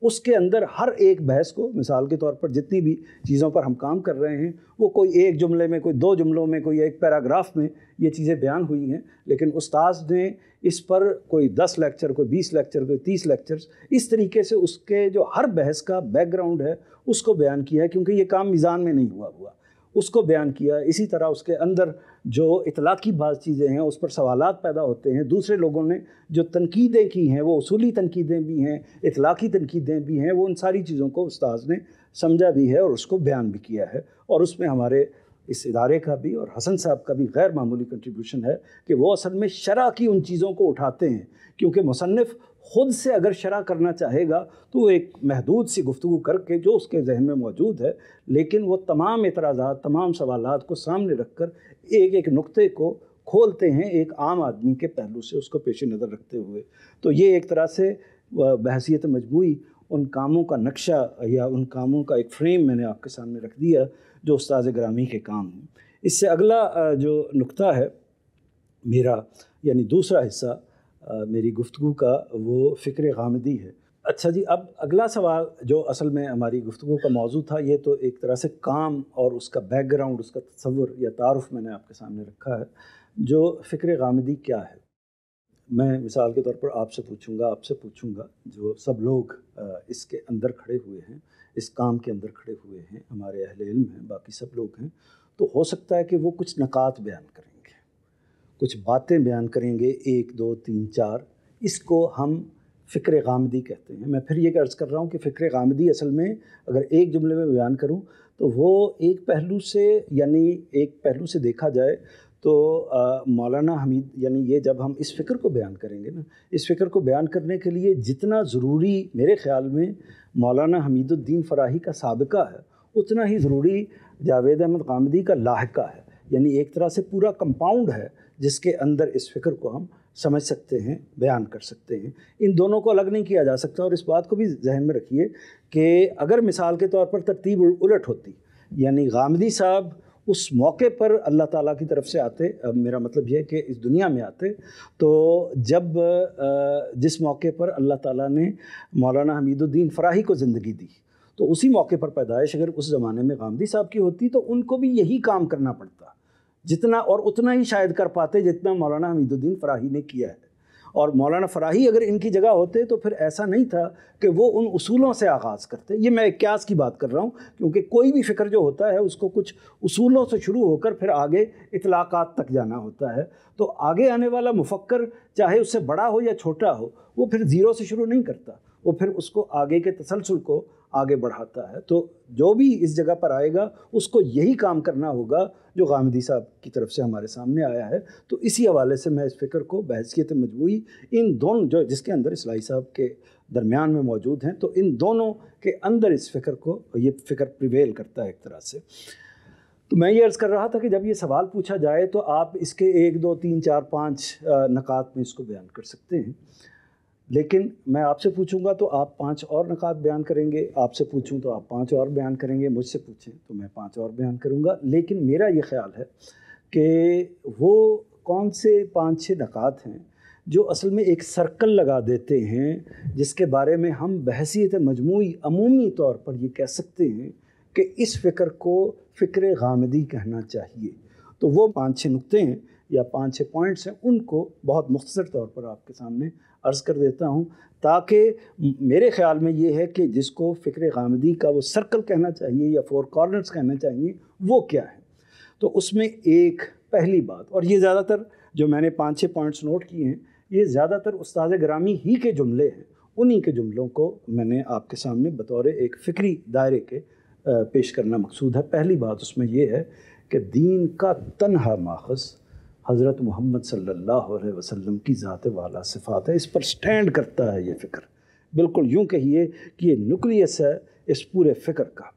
उसके अंदर हर एक बहस को मिसाल के तौर पर जितनी भी चीज़ों पर हम काम कर रहे हैं वो कोई एक जुमले में कोई दो जुमलों में कोई एक पैराग्राफ में ये चीज़ें बयान हुई हैं लेकिन उस्ताद ने इस पर कोई दस लेक्चर कोई बीस लेक्चर कोई तीस लेक्चर्स इस तरीके से उसके जो हर बहस का बैकग्राउंड है उसको बयान किया है क्योंकि ये काम मीज़ान में नहीं हुआ हुआ उसको बयान किया इसी तरह उसके अंदर जो इतलाक़ बात बाज़ चीज़ें हैं उस पर सवाल पैदा होते हैं दूसरे लोगों ने जो तनकीदें की हैं वो उसूली तनकीदें भी हैं इतलाक़ी तनकीदें भी हैं वो उन सारी चीज़ों को उस्ताद ने समझा भी है और उसको बयान भी किया है और उसमें हमारे इस इदारे का भी और हसन साहब का भी गैर मामूली कंट्रीब्यूशन है कि वो असल में शरा की उन चीज़ों को उठाते हैं क्योंकि मुसनफ़ खुद से अगर शरा करना चाहेगा तो एक महदूद सी गुफ्तु करके जो उसके जहन में मौजूद है लेकिन वो तमाम एतराज़ा तमाम सवाल को सामने रख कर एक एक नुक्ते को खोलते हैं एक आम आदमी के पहलू से उसको पेश नज़र रखते हुए तो ये एक तरह से बहसीत मजमू उन कामों का नक्शा या उन कामों का एक फ्रेम मैंने आपके सामने रख दिया जो उस्ताद ग्रामी के काम हैं इससे अगला जो नुकता है मेरा यानी दूसरा हिस्सा मेरी गुफ्तु का वो फ़िक्र गामदी है अच्छा जी अब अगला सवाल जो असल में हमारी गुफ्तु का मौजू था ये तो एक तरह से काम और उसका बैकग्राउंड उसका तस्वुर या तारफ़ मैंने आपके सामने रखा है जो फ़िक्र गामदी क्या है मैं मिसाल के तौर पर आपसे पूछूंगा आपसे पूछूंगा जो सब लोग इसके अंदर खड़े हुए हैं इस काम के अंदर खड़े हुए हैं हमारे अहल इल्म हैं बाकी सब लोग हैं तो हो सकता है कि वो कुछ नक़ात बयान करें कुछ बातें बयान करेंगे एक दो तीन चार इसको हम फ़िक्र गामदी कहते हैं मैं फिर ये अर्ज़ कर रहा हूँ कि फ़िक्र गामदी असल में अगर एक जुमले में बयान करूँ तो वो एक पहलू से यानी एक पहलू से देखा जाए तो मौलाना हमीद यानी ये जब हम इस फ़िक्र को बयान करेंगे ना इस फ़िक्र को बयान करने के लिए जितना ज़रूरी मेरे ख़्याल में मौलाना हमीदुद्दीन फ़राही का सबका है उतना ही ज़रूरी जावेद अहमद गामदी का लाहका है यानी एक तरह से पूरा कंपाउंड है जिसके अंदर इस फिक्र को हम समझ सकते हैं बयान कर सकते हैं इन दोनों को अलग नहीं किया जा सकता और इस बात को भी जहन में रखिए कि अगर मिसाल के तौर पर तरतीब उलट होती यानी गामदी साहब उस मौके पर अल्लाह ताला की तरफ से आते अब मेरा मतलब यह है कि इस दुनिया में आते तो जब जिस मौके पर अल्लाह ताला ने मौलाना हमीदुद्दीन फ़राही को ज़िंदगी दी तो उसी मौके पर पैदाइश अगर उस ज़माने में गांधी साहब की होती तो उनको भी यही काम करना पड़ता जितना और उतना ही शायद कर पाते जितना मौलाना हमीदुद्दीन फराही ने किया है और मौलाना फराही अगर इनकी जगह होते तो फिर ऐसा नहीं था कि वो उन उसूलों से आगाज़ करते ये मैं क्यास की बात कर रहा हूँ क्योंकि कोई भी फ़िक्र जो होता है उसको कुछ उसूलों से शुरू होकर फिर आगे इतलाक़ात तक जाना होता है तो आगे आने वाला मुफक्र चाहे उससे बड़ा हो या छोटा हो वो फिर ज़ीरो से शुरू नहीं करता वो फिर उसको आगे के तसलसल को आगे बढ़ाता है तो जो भी इस जगह पर आएगा उसको यही काम करना होगा जो गामदी साहब की तरफ से हमारे सामने आया है तो इसी हवाले से मैं इस फ़िक्र को बहसीत तो मजबूई इन दोनों जो जिसके अंदर इसलाई साहब के दरमियान में मौजूद हैं तो इन दोनों के अंदर इस फ़िक्र को ये फ़िक्र प्रिवेल करता है एक तरह से तो मैं ये अर्ज़ कर रहा था कि जब ये सवाल पूछा जाए तो आप इसके एक दो तीन चार पाँच नक़ात में इसको बयान कर सकते हैं लेकिन मैं आपसे पूछूंगा तो आप पांच और नकात बयान करेंगे आपसे पूछूं तो आप पांच और बयान करेंगे मुझसे पूछें तो मैं पांच और बयान करूंगा लेकिन मेरा ये ख्याल है कि वो कौन से पांच छः नकात हैं जो असल में एक सर्कल लगा देते हैं जिसके बारे में हम बहसीत मजमू अमूमी तौर पर ये कह सकते हैं कि इस फ़िक्र को फ़िक्र गामदी कहना चाहिए तो वो पाँच छः नुकते हैं या पाँच छः पॉइंट्स हैं उनको बहुत मुख्तर तौर पर आपके सामने अर्ज़ कर देता हूँ ताकि मेरे ख्याल में ये है कि जिसको फ़िक्र गामदी का वो सर्कल कहना चाहिए या फोर कॉर्नर्स कहना चाहिए वो क्या है तो उसमें एक पहली बात और ये ज़्यादातर जो मैंने पाँच छः पॉइंट्स नोट किए हैं ये ज़्यादातर उस्ताद ग्रामी ही के जुमले हैं उन्हीं के जुमलों को मैंने आपके सामने बतौर एक फ़िक्री दायरे के पेश करना मकसूद है पहली बात उसमें यह है कि दीन का तनहा माखज़ हज़रत मोहम्मद सल्लल्लाहु अलैहि वसल्लम की ज़ात वाला सिफात है इस पर स्टैंड करता है ये फ़िक्र बिल्कुल यूँ कहिए कि ये न्यूक्लियस है इस पूरे फ़िक्र का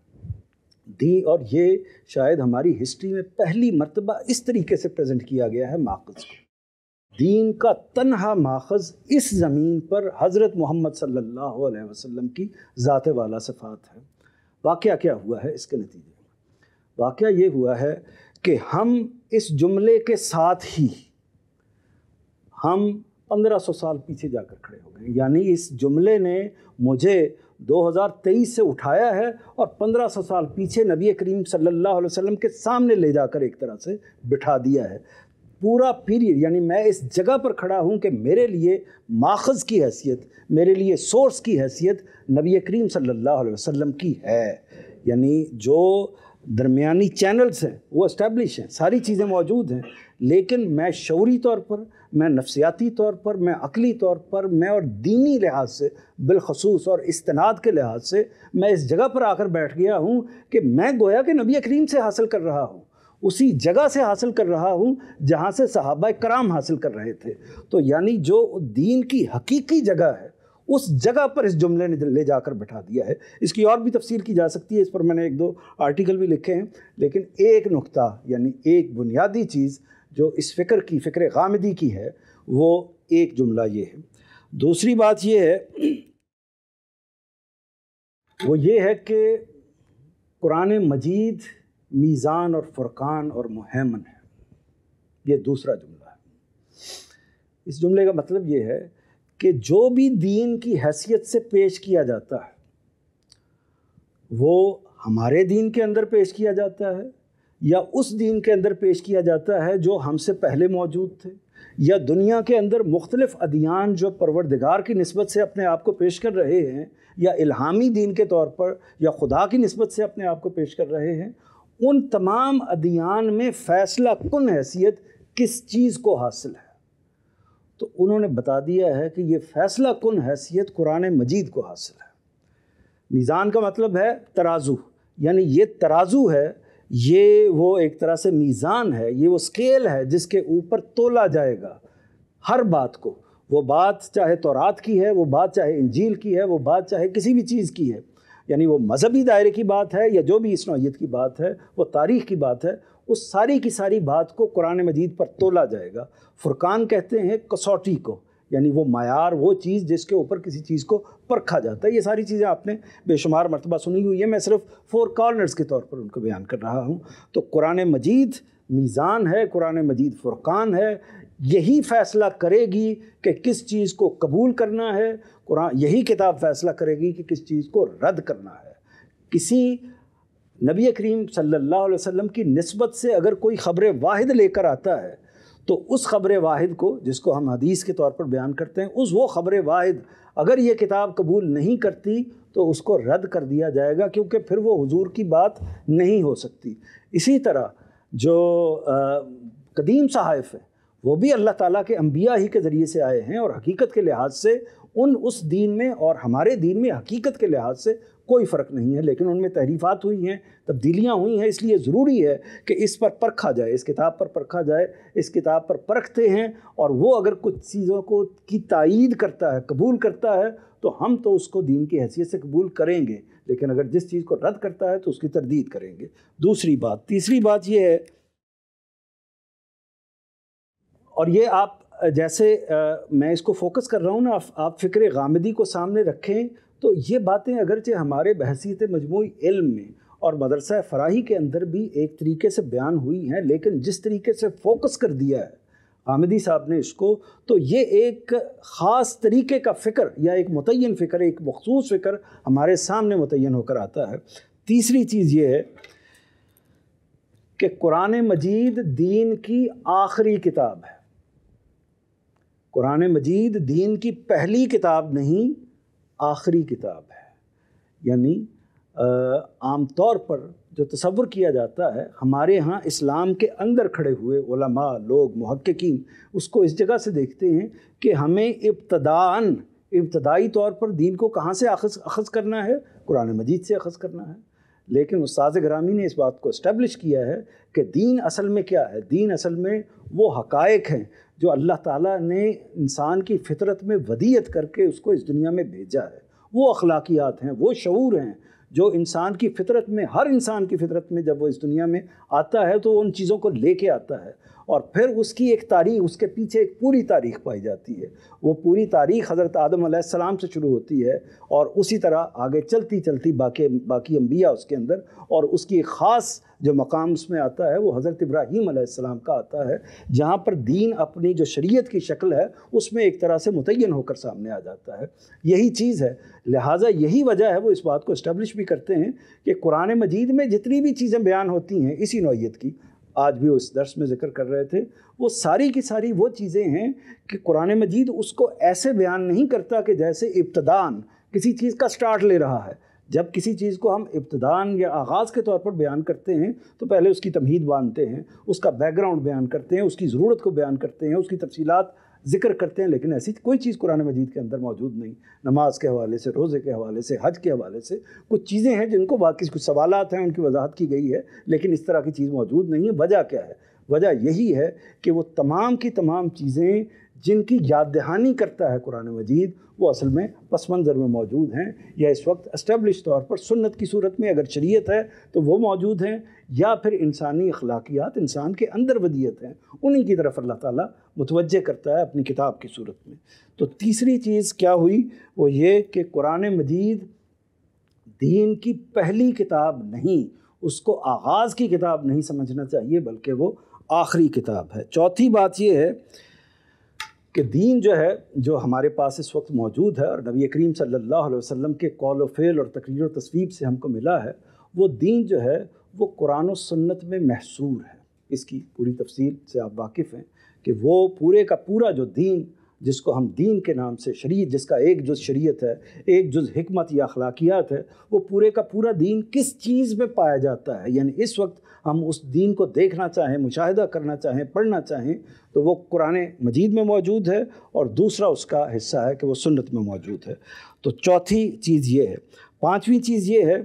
दी और ये शायद हमारी हिस्ट्री में पहली मरतबा इस तरीके से प्रेजेंट किया गया है माखज़ को दीन का तनहा माखज़ इस ज़मीन पर हज़रत मोहम्मद सल्लल्लाहु अलैहि वसल्लम की ज़ात वाला सिफात है वाक़ क्या हुआ है इसके नतीजे में वाक़ ये हुआ है कि हम इस जुमले के साथ ही हम 1500 साल पीछे जाकर खड़े हो गए यानी इस जुमले ने मुझे 2023 से उठाया है और 1500 साल पीछे नबी करीम सल्लल्लाहु अलैहि वसल्लम के सामने ले जाकर एक तरह से बिठा दिया है पूरा पीरियड यानी मैं इस जगह पर खड़ा हूँ कि मेरे लिए माखज़ की हैसियत मेरे लिए सोर्स की हैसियत नबी करीम सल्लल्लाहु अलैहि वसल्लम की है यानी जो दरमियानी चैनल्स हैं वो इस्टेब्लिश हैं सारी चीज़ें मौजूद हैं लेकिन मैं शौरी तौर पर मैं नफसियाती तौर पर मैं अकली तौर पर मैं और दीनी लिहाज से बिलखसूस और इस्तनाद के लिहाज से मैं इस जगह पर आकर बैठ गया हूँ कि मैं गोया के नबी करीम से हासिल कर रहा हूँ उसी जगह से हासिल कर रहा हूँ जहाँ से सहाबा कराम हासिल कर रहे थे तो यानी जो दीन की हकीकी जगह है उस जगह पर इस जुमले ने ले जाकर बैठा दिया है इसकी और भी तफसीर की जा सकती है इस पर मैंने एक दो आर्टिकल भी लिखे हैं लेकिन एक नुकता यानी एक बुनियादी चीज़ जो इस फ़िक्र की फ़िक्र गामदी की है वो एक जुमला ये है दूसरी बात ये है वो ये है कि कुरान मजीद मीज़ान और फुरकान और मुहमन है ये दूसरा जुमला है इस जुमले का मतलब ये है कि जो भी दीन की हैसियत से पेश किया जाता है वो हमारे दीन के अंदर पेश किया जाता है या उस दीन के अंदर पेश किया जाता है जो हमसे पहले मौजूद थे या दुनिया के अंदर मुख्तलिफ़ अदियान जो परवरदिगार की नस्बत से अपने आप को पेश कर रहे हैं या इल्हामी दीन के तौर पर या खुदा की नस्बत से अपने आप को पेश कर रहे हैं उन तमाम अदियान में फ़ैसला कन हैसियत किस चीज़ को हासिल है तो उन्होंने बता दिया है कि ये फैसला कन हैसियत कुरान मजीद को हासिल है मीज़ान का मतलब है तराजू यानी ये तराजू है ये वो एक तरह से मीज़ान है ये वो स्केल है जिसके ऊपर तोला जाएगा हर बात को वो बात चाहे तौरात की है वो बात चाहे इंजील की है वो बात चाहे किसी भी चीज़ की है यानी वो मजहबी दायरे की बात है या जो भी इस नोयत की बात है वो तारीख़ की बात है उस सारी की सारी बात को कुरान मजीद पर तोला जाएगा फुरकान कहते हैं कसौटी को यानी वो मैार वो चीज़ जिसके ऊपर किसी चीज़ को परखा जाता है ये सारी चीज़ें आपने बेशुमार मरतबा सुनी हुई है मैं सिर्फ फोर कॉर्नर्स के तौर पर उनको बयान कर रहा हूँ तो कुरान मजीद मीज़ान है कुरान मजीद फुरकान है यही फ़ैसला करेगी कि किस चीज़ को कबूल करना है कुरान यही किताब फ़ैसला करेगी कि किस चीज़ को रद्द करना है किसी नबी करीम सल्लल्लाहु अलैहि वसल्लम की नस्बत से अगर कोई ख़बर वाहिद लेकर आता है तो उस ख़बर वाहिद को जिसको हम हदीस के तौर पर बयान करते हैं उस वो ख़बर वाहिद अगर ये किताब कबूल नहीं करती तो उसको रद्द कर दिया जाएगा क्योंकि फिर वो हुजूर की बात नहीं हो सकती इसी तरह जो कदीम सहाइफ़ हैं वो भी अल्लाह ताला के अम्बिया ही के ज़रिए से आए हैं और हकीकत के लिहाज से उन उस दीन में और हमारे दीन में हकीकत के लिहाज से कोई फ़र्क नहीं है लेकिन उनमें तहरीफ़ात हुई हैं तब्दीलियाँ हुई हैं इसलिए ज़रूरी है कि इस पर परखा जाए इस किताब पर परखा जाए इस किताब पर परखते हैं और वो अगर कुछ चीज़ों को की तइद करता है कबूल करता है तो हम तो उसको दीन की हैसियत से कबूल करेंगे लेकिन अगर जिस चीज़ को रद्द करता है तो उसकी तरदीद करेंगे दूसरी बात तीसरी बात यह है और ये आप जैसे आ, मैं इसको फोकस कर रहा हूँ ना आप, आप फ़िक्र गामदी को सामने रखें तो ये बातें अगरचे हमारे बहसीत मजमू इल्म में और मदरसा फ़राही के अंदर भी एक तरीके से बयान हुई हैं लेकिन जिस तरीके से फोकस कर दिया है आमदी साहब ने इसको तो ये एक ख़ास तरीके का फ़िक्र या एक मुतन फ़िक्र एक मखसूस फ़िक्र हमारे सामने मुतन होकर आता है तीसरी चीज़ ये है कि कुरान मजीद दीन की आखिरी किताब है कुरान मजीद दीन की पहली किताब नहीं आखिरी किताब है यानी आम तौर पर जो तस्वुर किया जाता है हमारे यहाँ इस्लाम के अंदर खड़े हुए ओलमा लोग महक्कीन उसको इस जगह से देखते हैं कि हमें इब्तदान इब्तदाई तौर पर दीन को कहाँ से अखज़ अखज़ करना है कुरान मजीद से अखज़ करना है लेकिन उस्ताद ग्रामी ने इस बात को इस्टेब्लिश किया है कि दीन असल में क्या है दीन असल में वो हकायक हैं जो अल्लाह ताला ने इंसान की फितरत में वदीयत करके उसको इस दुनिया में भेजा है वो अखलाकियात हैं वो शूर हैं जो इंसान की फितरत में हर इंसान की फितरत में जब वो इस दुनिया में आता है तो उन चीज़ों को लेके आता है और फिर उसकी एक तारीख उसके पीछे एक पूरी तारीख पाई जाती है वो पूरी तारीख हज़रत आदम सलाम से शुरू होती है और उसी तरह आगे चलती चलती बाकी बाकी अम्बिया उसके अंदर और उसकी एक ख़ास जो मकाम उसमें आता है वो हज़रत इब्राहीम सलाम का आता है जहाँ पर दीन अपनी जो शरीयत की शक्ल है उसमें एक तरह से मुतन होकर सामने आ जाता है यही चीज़ है लिहाजा यही वजह है वो इस बात को इस्टबलिश भी करते हैं कि कुरान मजीद में जितनी भी चीज़ें बयान होती हैं इसी नौीयत की आज भी उस दर्श में जिक्र कर रहे थे वो सारी की सारी वो चीज़ें हैं कि कुरान मजीद उसको ऐसे बयान नहीं करता कि जैसे इब्तदान किसी चीज़ का स्टार्ट ले रहा है जब किसी चीज़ को हम इब्तदान या आगाज़ के तौर पर बयान करते हैं तो पहले उसकी तमहीद बांधते हैं उसका बैकग्राउंड बयान करते हैं उसकी ज़रूरत को बयान करते हैं उसकी तफसीत जिक्र करते हैं लेकिन ऐसी कोई चीज़ कुरान मजीद के अंदर मौजूद नहीं नमाज के हवाले से रोज़े के हवाले से हज के हवाले से कुछ चीज़ें हैं जिनको बाकी कुछ सवाल हैं उनकी वजाहत की गई है लेकिन इस तरह की चीज़ मौजूद नहीं है वजह क्या है वजह यही है कि वो तमाम की तमाम चीज़ें जिनकी याद दहानी करता है कुरान मजीद वो असल में पस मंज़र में मौजूद हैं या इस वक्त इस्टेब्लिश तौर पर सुन्नत की सूरत में अगर शरीयत है तो वो मौजूद हैं या फिर इंसानी अखलाकियात इंसान के अंदर वदियत हैं उन्हीं की तरफ अल्लाह ताला मुतवजह करता है अपनी किताब की सूरत में तो तीसरी चीज़ क्या हुई वो ये कि कुरान मजीद दीन की पहली किताब नहीं उसको आगाज़ की किताब नहीं समझना चाहिए बल्कि वो आखिरी किताब है चौथी बात यह है कि दीन जो है जो हमारे पास इस वक्त मौजूद है और नबी करीम सल्लल्लाहु अलैहि वसल्लम के कौल व फेल और तकरीर तस्वीब से हमको मिला है वो दीन जो है वो कुरान और सुन्नत में महसूर है इसकी पूरी तफसील से आप वाकिफ़ हैं कि वो पूरे का पूरा जो दीन जिसको हम दीन के नाम से शरीय जिसका एक जुज़ शरीयत है एक जुज़ हमत या अखलाकियात है वो पूरे का पूरा दीन किस चीज़ में पाया जाता है यानी इस वक्त हम उस दीन को देखना चाहें मुशाहिदा करना चाहें पढ़ना चाहें तो वो कुरान मजीद में मौजूद है और दूसरा उसका हिस्सा है कि वो सुन्नत में मौजूद है तो चौथी चीज़ ये है पाँचवीं चीज़ ये है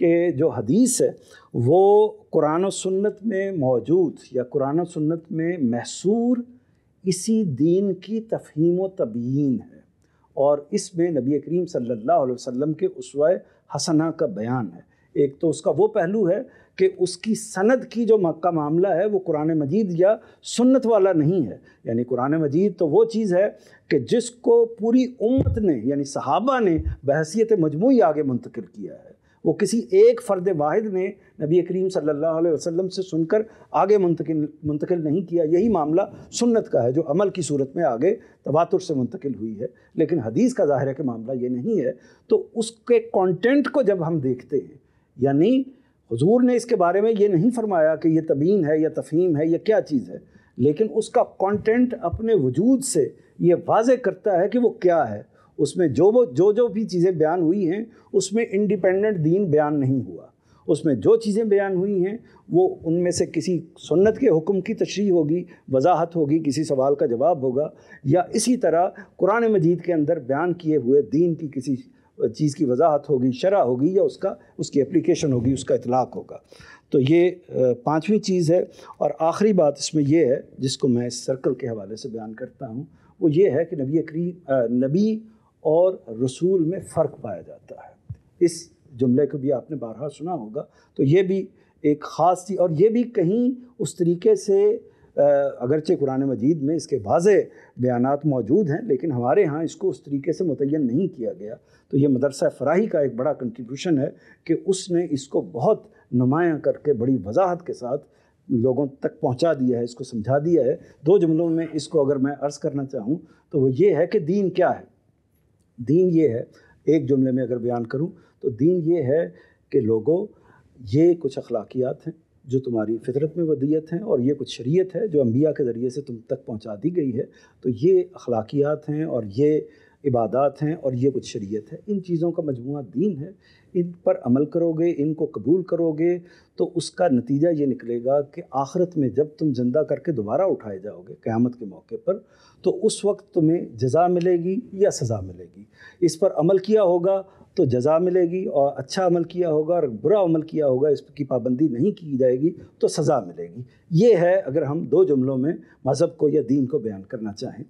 कि जो हदीस है वो कुरान सन्नत में मौजूद या कुरान सन्नत में महसूर इसी दीन की तफहीम व तबीन है और इसमें नबी करीम सल्लल्लाहु अलैहि वसल्लम के उसवा हसना का बयान है एक तो उसका वो पहलू है कि उसकी सनद की जो मक्का मामला है वो कुरान मजीद या सुन्नत वाला नहीं है यानी कुरान मजीद तो वो चीज़ है कि जिसको पूरी उम्मत ने यानी सहाबा ने बहसीत मजमू आगे मुंतकिल किया है वो किसी एक फ़र्द वाहिद ने नबी करीम सल्लल्लाहु अलैहि वसल्लम से सुनकर आगे मुंतकिल मुंतकिल नहीं किया यही मामला सुन्नत का है जो अमल की सूरत में आगे तबातुर से मुंतकिल हुई है लेकिन हदीस का ज़ाहिर है कि मामला ये नहीं है तो उसके कॉन्टेंट को जब हम देखते हैं यानी हजूर ने इसके बारे में ये नहीं फरमाया कि यह तबीन है या तफहीम है या क्या चीज़ है लेकिन उसका कॉन्टेंट अपने वजूद से ये वाज करता है कि वो क्या है उसमें जो जो जो भी चीज़ें बयान हुई हैं उसमें इंडिपेंडेंट दीन बयान नहीं हुआ उसमें जो चीज़ें बयान हुई हैं वो उनमें से किसी सुन्नत के हुक्म की तशरी होगी वजाहत होगी किसी सवाल का जवाब होगा या इसी तरह कुरान मजीद के अंदर बयान किए हुए दीन की किसी चीज़ की वजाहत होगी शरा होगी या उसका उसकी एप्लीकेशन होगी उसका इतलाक़ होगा तो ये पाँचवीं चीज़ है और आखिरी बात इसमें यह है जिसको मैं इस सर्कल के हवाले से बयान करता हूँ वो ये है कि नबी करीम नबी और रसूल में फ़र्क पाया जाता है इस जुमले को भी आपने बारहा सुना होगा तो ये भी एक ख़ास थी और ये भी कहीं उस तरीके से अगरचे कुरान मजीद में इसके वाज बयान मौजूद हैं लेकिन हमारे यहाँ इसको उस तरीके से मुतन नहीं किया गया तो ये मदरसा फ़राही का एक बड़ा कंट्रीब्यूशन है कि उसने इसको बहुत नुमाया करके बड़ी वजाहत के साथ लोगों तक पहुँचा दिया है इसको समझा दिया है दो जुमलों में इसको अगर मैं अर्ज़ करना चाहूँ तो वो ये है कि दीन क्या है दीन ये है एक जुमले में अगर बयान करूँ तो दीन ये है कि लोगों ये कुछ अखलाकियात हैं जो तुम्हारी फितरत में वदियत हैं और ये कुछ शरीयत है जो अम्बिया के ज़रिए से तुम तक पहुँचा दी गई है तो ये अखलाकियात हैं और ये इबादत हैं और ये कुछ शरीयत है इन चीज़ों का मजमू दीन है इन पर अमल करोगे इनको कबूल करोगे तो उसका नतीजा ये निकलेगा कि आखिरत में जब तुम जिंदा करके दोबारा उठाए जाओगे क़्यामत के मौके पर तो उस वक्त तुम्हें जजा मिलेगी या सज़ा मिलेगी इस पर अमल किया होगा तो जजा मिलेगी और अच्छा अमल किया होगा और बुरा अमल किया होगा इसकी पाबंदी नहीं की जाएगी तो सज़ा मिलेगी ये है अगर हम दो जुमलों में मज़हब को या दीन को बयान करना चाहें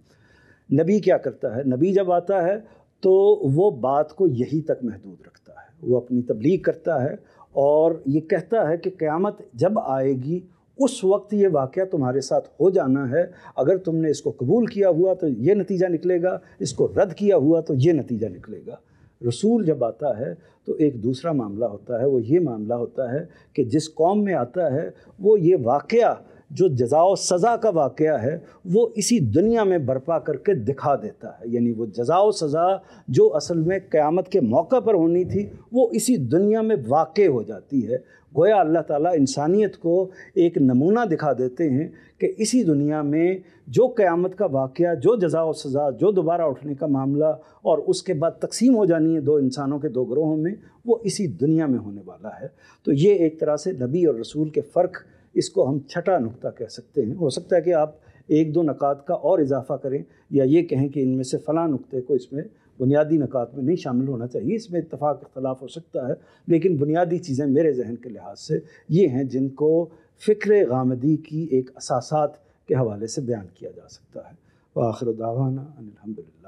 नबी क्या करता है नबी जब आता है तो वो बात को यहीं तक महदूद रखता है वो अपनी तबलीग करता है और ये कहता है कि क़्यामत जब आएगी उस वक्त ये वाक़ तुम्हारे साथ हो जाना है अगर तुमने इसको कबूल किया हुआ तो ये नतीजा निकलेगा इसको रद्द किया हुआ तो ये नतीजा निकलेगा रसूल जब आता है तो एक दूसरा मामला होता है वो ये मामला होता है कि जिस कौम में आता है वो ये वाक़ जो जजाओ सज़ा का वाक़ है वो इसी दुनिया में बर्पा करके दिखा देता है यानी वो जजाओ सज़ा जो असल में क़्यामत के मौका पर होनी थी वो इसी दुनिया में वाक़ हो जाती है गोया अल्लाह ताला इंसानियत को एक नमूना दिखा देते हैं कि इसी दुनिया में जो क़्यामत का वाक़ जो जजा और सज़ा जो दोबारा उठने का मामला और उसके बाद तकसीम हो जानी है दो इंसानों के दो ग्रोहों में वो इसी दुनिया में होने वाला है तो ये एक तरह से नबी और रसूल के फ़र्क इसको हम छठा नुक्ता कह सकते हैं हो सकता है कि आप एक दो नकात का और इजाफा करें या ये कहें कि इनमें से फ़लाँ नुक्ते को इसमें बुनियादी नकात में नहीं शामिल होना चाहिए इसमें इतफाक़ इख्तलाफ हो सकता है लेकिन बुनियादी चीज़ें मेरे जहन के लिहाज से ये हैं जिनको फ़िक्र गामदी की एक असासात के हवाले से बयान किया जा सकता है व आखिर दावाना अनिलहमदिल्ला